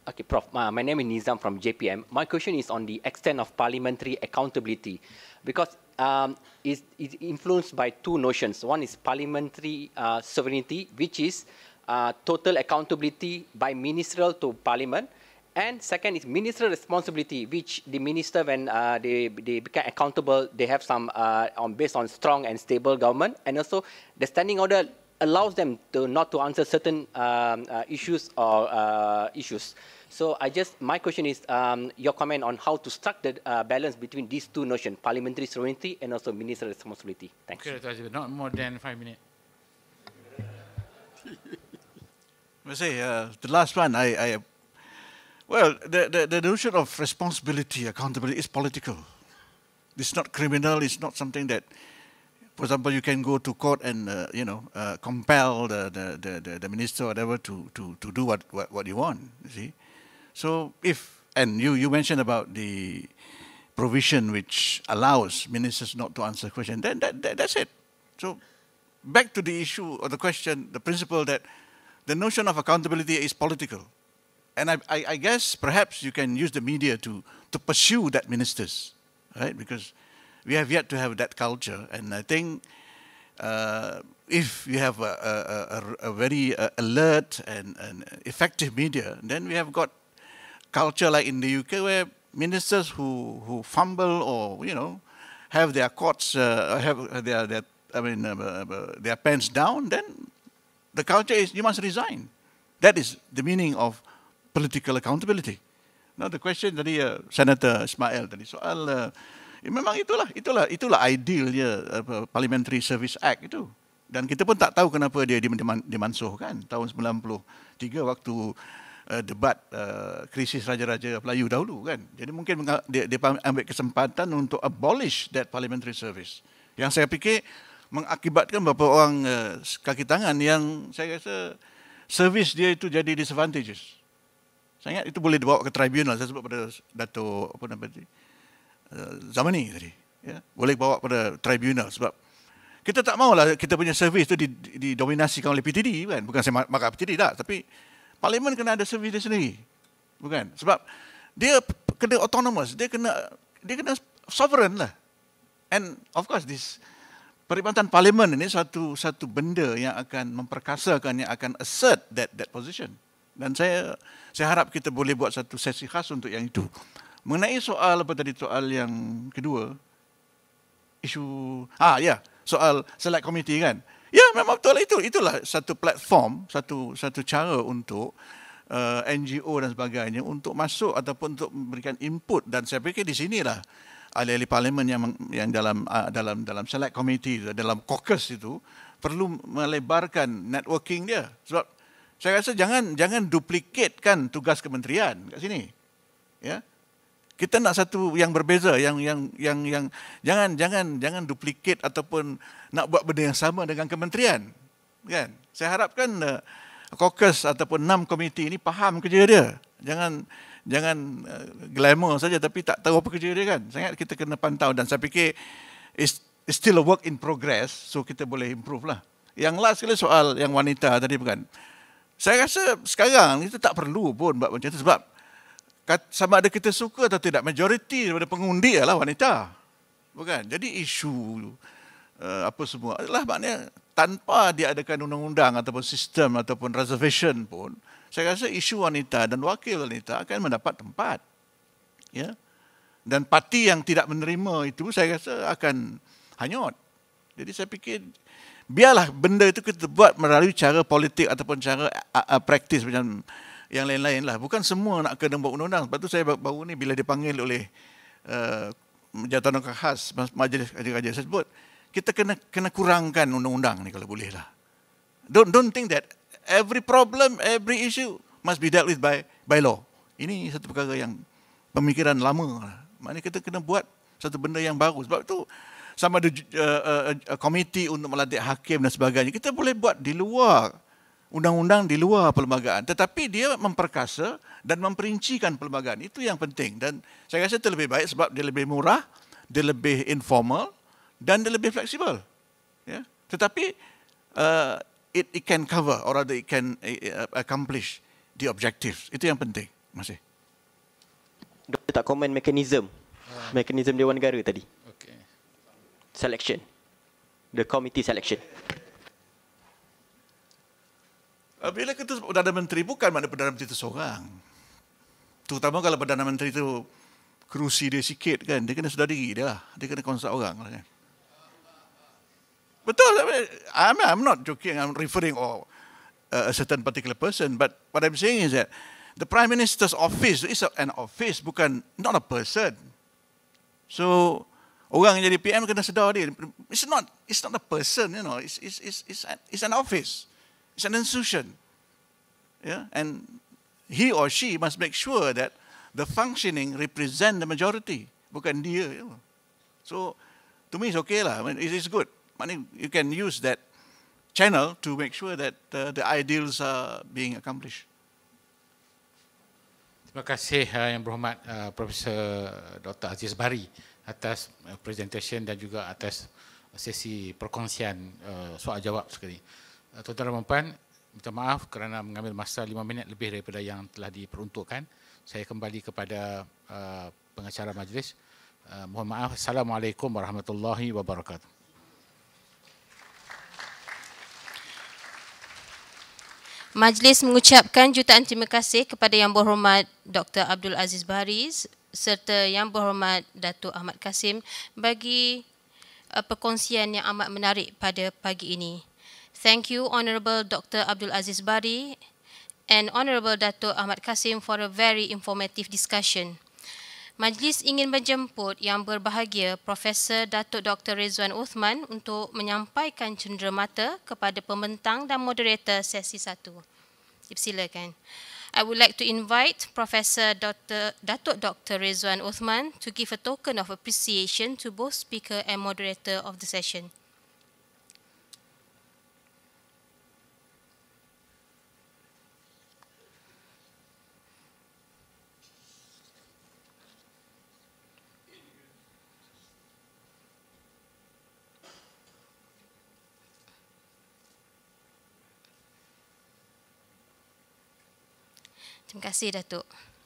Okay, Prof. Uh, my name is Nizam from JPM. My question is on the extent of parliamentary accountability, because um, it's, it's influenced by two notions. One is parliamentary uh, sovereignty, which is Uh, total accountability by ministerial to parliament. And second is ministerial responsibility, which the minister, when uh, they, they become accountable, they have some uh, on based on strong and stable government. And also the standing order allows them to not to answer certain um, uh, issues or uh, issues. So I just, my question is um, your comment on how to structure the uh, balance between these two notions, parliamentary sovereignty and also ministerial responsibility. Thanks. Okay, not more than five minutes. I say uh, the last one. I, I well, the, the, the notion of responsibility, accountability is political. It's not criminal. It's not something that, for example, you can go to court and uh, you know uh, compel the, the, the, the, minister or whatever to, to, to do what, what, what you want. You see, so if and you you mentioned about the provision which allows ministers not to answer questions, then that, that, that's it. So back to the issue or the question, the principle that the notion of accountability is political. And I, I, I guess perhaps you can use the media to, to pursue that ministers, right? Because we have yet to have that culture. And I think uh, if you have a, a, a, a very uh, alert and, and, effective media, then we have got culture like in the UK where ministers who, who fumble or, you know, have their courts, uh, have their, their, I mean, uh, uh, their pants down, then the culture is you must resign. That is the meaning of political accountability. Now the question dari uh, Senator Ismail tadi soal uh, ya, memang itulah itulah itulah idealnya uh, Parliamentary Service Act itu. Dan kita pun tak tahu kenapa dia dimansuhkan tahun 93 waktu uh, debat uh, krisis raja-raja Melayu dahulu kan. Jadi mungkin dia, dia ambil kesempatan untuk abolish that parliamentary service. Yang saya fikir mengakibatkan beberapa orang uh, kaki tangan yang saya rasa servis dia itu jadi disadvantages. Saya ingat itu boleh dibawa ke tribunal saya sebut pada dato apa nama tadi? Uh, eh, zaman ni tadi. Ya, boleh bawa pada tribunal sebab kita tak maulah kita punya servis itu didominasikan oleh PTD kan. Bukan saya marah PTD tak, tapi parlimen kena ada servis dia sendiri. Bukan? Sebab dia kena autonomous, dia kena dia kena sovereign lah. And of course this Perkhidmatan parlimen ini satu satu benda yang akan memperkasakan yang akan assert that that position. Dan saya saya harap kita boleh buat satu sesi khas untuk yang itu. Mengenai soal apa tadi soal yang kedua isu ah ya yeah, soal select committee kan. Ya yeah, memang betul lah itu itulah satu platform satu satu cara untuk uh, eh, NGO dan sebagainya untuk masuk ataupun untuk memberikan input dan saya fikir di sinilah ahli-ahli parlimen yang yang dalam ah, dalam dalam select committee dalam caucus itu perlu melebarkan networking dia sebab saya rasa jangan jangan kan tugas kementerian kat sini ya kita nak satu yang berbeza yang yang yang yang jangan jangan jangan duplikat ataupun nak buat benda yang sama dengan kementerian kan saya harapkan uh, caucus ataupun enam komiti ini faham kerja dia jangan jangan uh, glamour saja tapi tak tahu apa kerja dia kan. Sangat kita kena pantau dan saya fikir it's, it's still a work in progress so kita boleh improve lah. Yang last sekali soal yang wanita tadi bukan. Saya rasa sekarang kita tak perlu pun buat macam tu sebab sama ada kita suka atau tidak majoriti daripada pengundi adalah wanita. Bukan. Jadi isu uh, apa semua adalah maknanya tanpa diadakan undang-undang ataupun sistem ataupun reservation pun saya rasa isu wanita dan wakil wanita akan mendapat tempat. Ya. Dan parti yang tidak menerima itu saya rasa akan hanyut. Jadi saya fikir biarlah benda itu kita buat melalui cara politik ataupun cara praktis macam yang lain-lain lah. Bukan semua nak kena buat undang-undang. Sebab tu saya baru ni bila dipanggil oleh uh, eh, jatuh khas majlis kajian raja saya sebut, kita kena kena kurangkan undang-undang ni kalau boleh lah. Don't, don't think that every problem, every issue must be dealt with by by law. Ini satu perkara yang pemikiran lama. Maknanya kita kena buat satu benda yang baru. Sebab itu sama ada uh, uh, komiti untuk melantik hakim dan sebagainya. Kita boleh buat di luar undang-undang, di luar perlembagaan. Tetapi dia memperkasa dan memperincikan perlembagaan. Itu yang penting. Dan saya rasa itu lebih baik sebab dia lebih murah, dia lebih informal dan dia lebih fleksibel. Ya. Tetapi uh, it it can cover or rather it can eh, eh, uh, accomplish the objectives. Itu yang penting. Masih. Doktor tak komen mekanism. Mekanism Dewan Negara tadi. Okay. Selection. The committee selection. Uh, bila kita Perdana Menteri bukan mana Perdana Menteri itu seorang. Terutama kalau Perdana Menteri itu kerusi dia sikit kan. Dia kena sedar diri dia lah. Dia kena konsert orang lah kan. Betul. I mean, I'm not joking. I'm referring or uh, a certain particular person. But what I'm saying is that the prime minister's office is an office, bukan not a person. So orang yang jadi PM kena sedar dia. It's not. It's not a person. You know. It's it's it's it's an, it's an office. It's an institution. Yeah. And he or she must make sure that the functioning represent the majority, bukan dia. You know? So to me it's okay lah. it's good you can use that channel to make sure that uh, the ideals are being accomplished. Terima kasih uh, yang berhormat uh, Profesor Dr. Aziz Bari atas uh, presentation dan juga atas sesi perkongsian uh, soal jawab sekali. Uh, Tuan-tuan dan puan, minta maaf kerana mengambil masa lima minit lebih daripada yang telah diperuntukkan. Saya kembali kepada uh, pengacara majlis. Uh, mohon maaf. Assalamualaikum warahmatullahi wabarakatuh. Majlis mengucapkan jutaan terima kasih kepada Yang Berhormat Dr. Abdul Aziz Bahriz serta Yang Berhormat Datuk Ahmad Kasim bagi uh, perkongsian yang amat menarik pada pagi ini. Thank you Honorable Dr. Abdul Aziz Bari and Honorable Datuk Ahmad Kasim for a very informative discussion. Majlis ingin menjemput yang berbahagia Profesor Datuk Dr. Rezuan Uthman untuk menyampaikan cenderamata kepada pementang dan moderator sesi satu. Dipersilakan. I would like to invite Professor Dr. Datuk Dr. Rezuan Uthman to give a token of appreciation to both speaker and moderator of the session. Terima kasih Datuk.